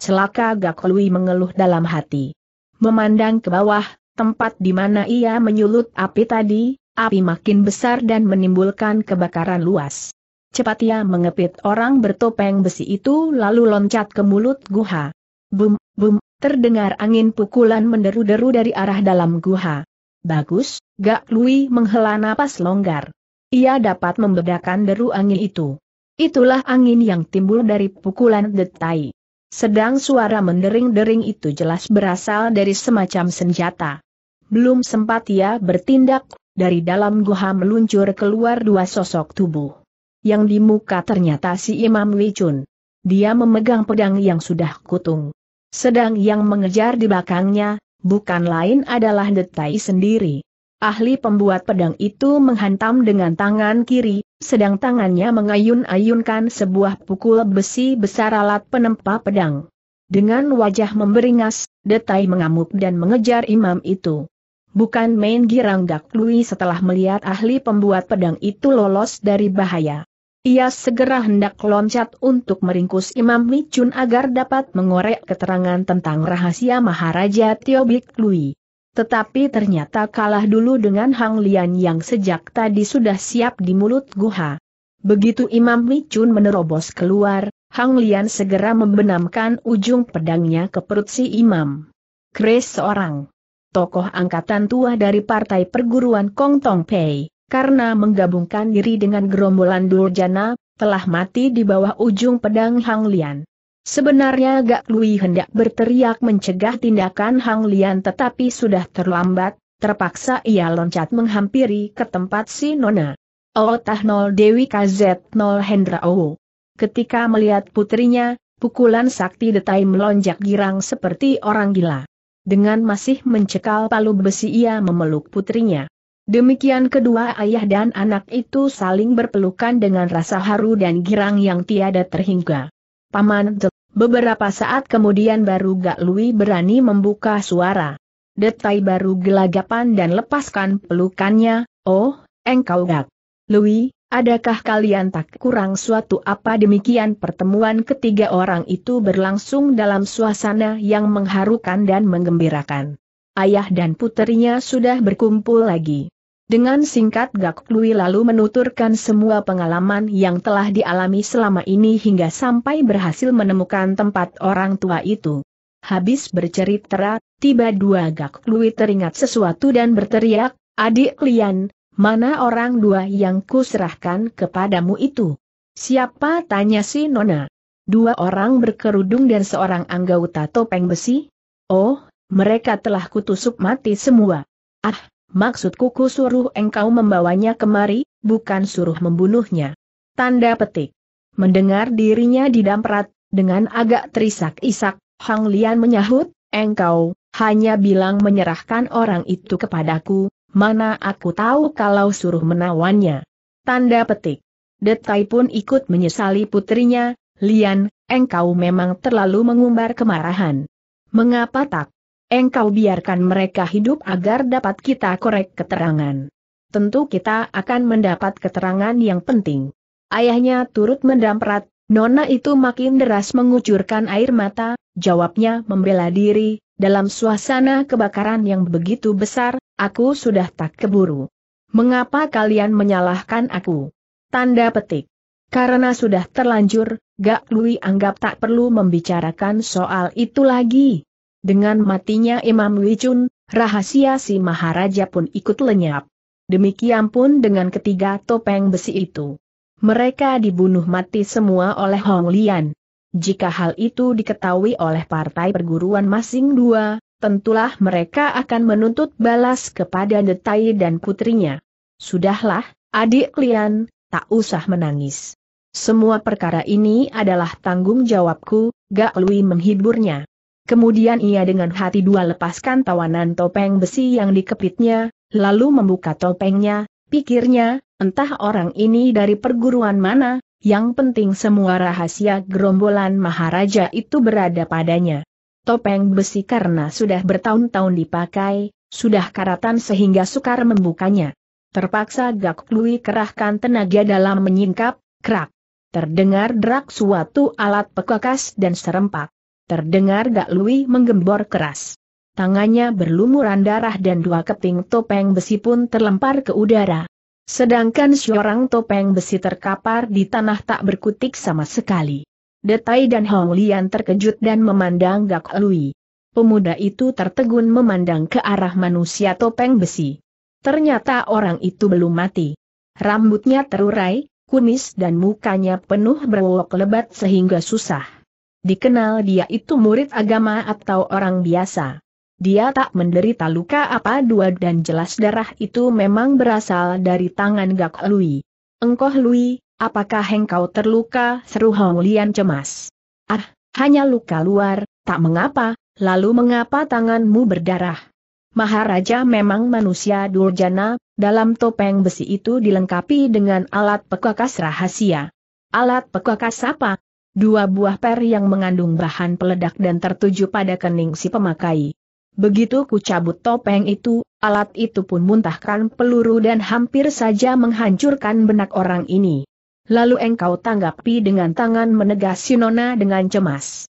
celaka gak Gakolui mengeluh dalam hati. Memandang ke bawah, tempat di mana ia menyulut api tadi, api makin besar dan menimbulkan kebakaran luas. Cepat ia mengepit orang bertopeng besi itu lalu loncat ke mulut guha. Bum, bum, terdengar angin pukulan menderu-deru dari arah dalam guha. Bagus, Gak Lui menghela napas longgar. Ia dapat membedakan deru angin itu. Itulah angin yang timbul dari pukulan detai. Sedang suara mendering-dering itu jelas berasal dari semacam senjata. Belum sempat ia bertindak, dari dalam guha meluncur keluar dua sosok tubuh. Yang di muka ternyata si Imam Wicun. Dia memegang pedang yang sudah kutung. Sedang yang mengejar di belakangnya, bukan lain adalah Detai sendiri. Ahli pembuat pedang itu menghantam dengan tangan kiri, sedang tangannya mengayun-ayunkan sebuah pukul besi besar alat penempa pedang. Dengan wajah memberingas, Detai mengamuk dan mengejar imam itu. Bukan main girang Lui setelah melihat ahli pembuat pedang itu lolos dari bahaya. Ia segera hendak loncat untuk meringkus Imam Micun agar dapat mengorek keterangan tentang rahasia Maharaja Tiobik Lui. Tetapi ternyata kalah dulu dengan Hang Lian yang sejak tadi sudah siap di mulut guha. Begitu Imam Micun menerobos keluar, Hang Lian segera membenamkan ujung pedangnya ke perut si Imam. Kres seorang tokoh angkatan tua dari Partai Perguruan Kong Tong Pei, karena menggabungkan diri dengan gerombolan Durjana, telah mati di bawah ujung pedang Hang Lian. Sebenarnya Gak Lui hendak berteriak mencegah tindakan Hang Lian tetapi sudah terlambat, terpaksa ia loncat menghampiri ke tempat si Nona. Ootah oh nol Dewi KZ nol Hendra O. Ketika melihat putrinya, pukulan sakti detai melonjak girang seperti orang gila. Dengan masih mencekal palu besi ia memeluk putrinya. Demikian kedua ayah dan anak itu saling berpelukan dengan rasa haru dan girang yang tiada terhingga. Paman The Beberapa saat kemudian baru Gak Lui berani membuka suara. Detai baru gelagapan dan lepaskan pelukannya, oh, engkau Gak. Lui, adakah kalian tak kurang suatu apa demikian pertemuan ketiga orang itu berlangsung dalam suasana yang mengharukan dan menggembirakan. Ayah dan puterinya sudah berkumpul lagi. Dengan singkat Gak Lui lalu menuturkan semua pengalaman yang telah dialami selama ini hingga sampai berhasil menemukan tempat orang tua itu. Habis bercerita, tiba dua Gak Lui teringat sesuatu dan berteriak, Adik Lian, mana orang dua yang kuserahkan kepadamu itu? Siapa tanya si Nona? Dua orang berkerudung dan seorang anggota topeng besi? Oh, mereka telah kutusuk mati semua. Ah, Maksudku ku suruh engkau membawanya kemari, bukan suruh membunuhnya. Tanda petik. Mendengar dirinya didamprat, dengan agak terisak-isak, Hang Lian menyahut, engkau, hanya bilang menyerahkan orang itu kepadaku, mana aku tahu kalau suruh menawannya. Tanda petik. Detai pun ikut menyesali putrinya, Lian, engkau memang terlalu mengumbar kemarahan. Mengapa tak Engkau biarkan mereka hidup agar dapat kita korek keterangan. Tentu kita akan mendapat keterangan yang penting. Ayahnya turut mendamprat, Nona itu makin deras mengucurkan air mata, jawabnya membela diri, dalam suasana kebakaran yang begitu besar, aku sudah tak keburu. Mengapa kalian menyalahkan aku? Tanda petik. Karena sudah terlanjur, Gak Lui anggap tak perlu membicarakan soal itu lagi. Dengan matinya Imam Wicun, rahasia si Maharaja pun ikut lenyap. Demikian pun dengan ketiga topeng besi itu. Mereka dibunuh mati semua oleh Hong Lian. Jika hal itu diketahui oleh partai perguruan masing dua, tentulah mereka akan menuntut balas kepada Detai dan putrinya. Sudahlah, adik Lian, tak usah menangis. Semua perkara ini adalah tanggung jawabku, Gak Lui menghiburnya. Kemudian ia dengan hati dua lepaskan tawanan topeng besi yang dikepitnya, lalu membuka topengnya, pikirnya, entah orang ini dari perguruan mana, yang penting semua rahasia gerombolan Maharaja itu berada padanya. Topeng besi karena sudah bertahun-tahun dipakai, sudah karatan sehingga sukar membukanya. Terpaksa Gak Lui kerahkan tenaga dalam menyingkap, krak. Terdengar derak suatu alat pekakas dan serempak. Terdengar Gak Lui menggembor keras. Tangannya berlumuran darah dan dua keping topeng besi pun terlempar ke udara. Sedangkan seorang topeng besi terkapar di tanah tak berkutik sama sekali. Detai dan Hong Lian terkejut dan memandang Gak Lui. Pemuda itu tertegun memandang ke arah manusia topeng besi. Ternyata orang itu belum mati. Rambutnya terurai, kumis dan mukanya penuh berwok lebat sehingga susah Dikenal dia itu murid agama atau orang biasa. Dia tak menderita luka apa dua dan jelas darah itu memang berasal dari tangan Gak Lui. Engkoh Lui, apakah engkau terluka? Seru Hong Lian cemas. Ah, hanya luka luar, tak mengapa, lalu mengapa tanganmu berdarah? Maharaja memang manusia durjana, dalam topeng besi itu dilengkapi dengan alat pekakas rahasia. Alat pekakas apa? Dua buah per yang mengandung bahan peledak dan tertuju pada kening si pemakai. Begitu ku cabut topeng itu, alat itu pun muntahkan peluru dan hampir saja menghancurkan benak orang ini. Lalu engkau tanggapi dengan tangan menegas Sinona dengan cemas.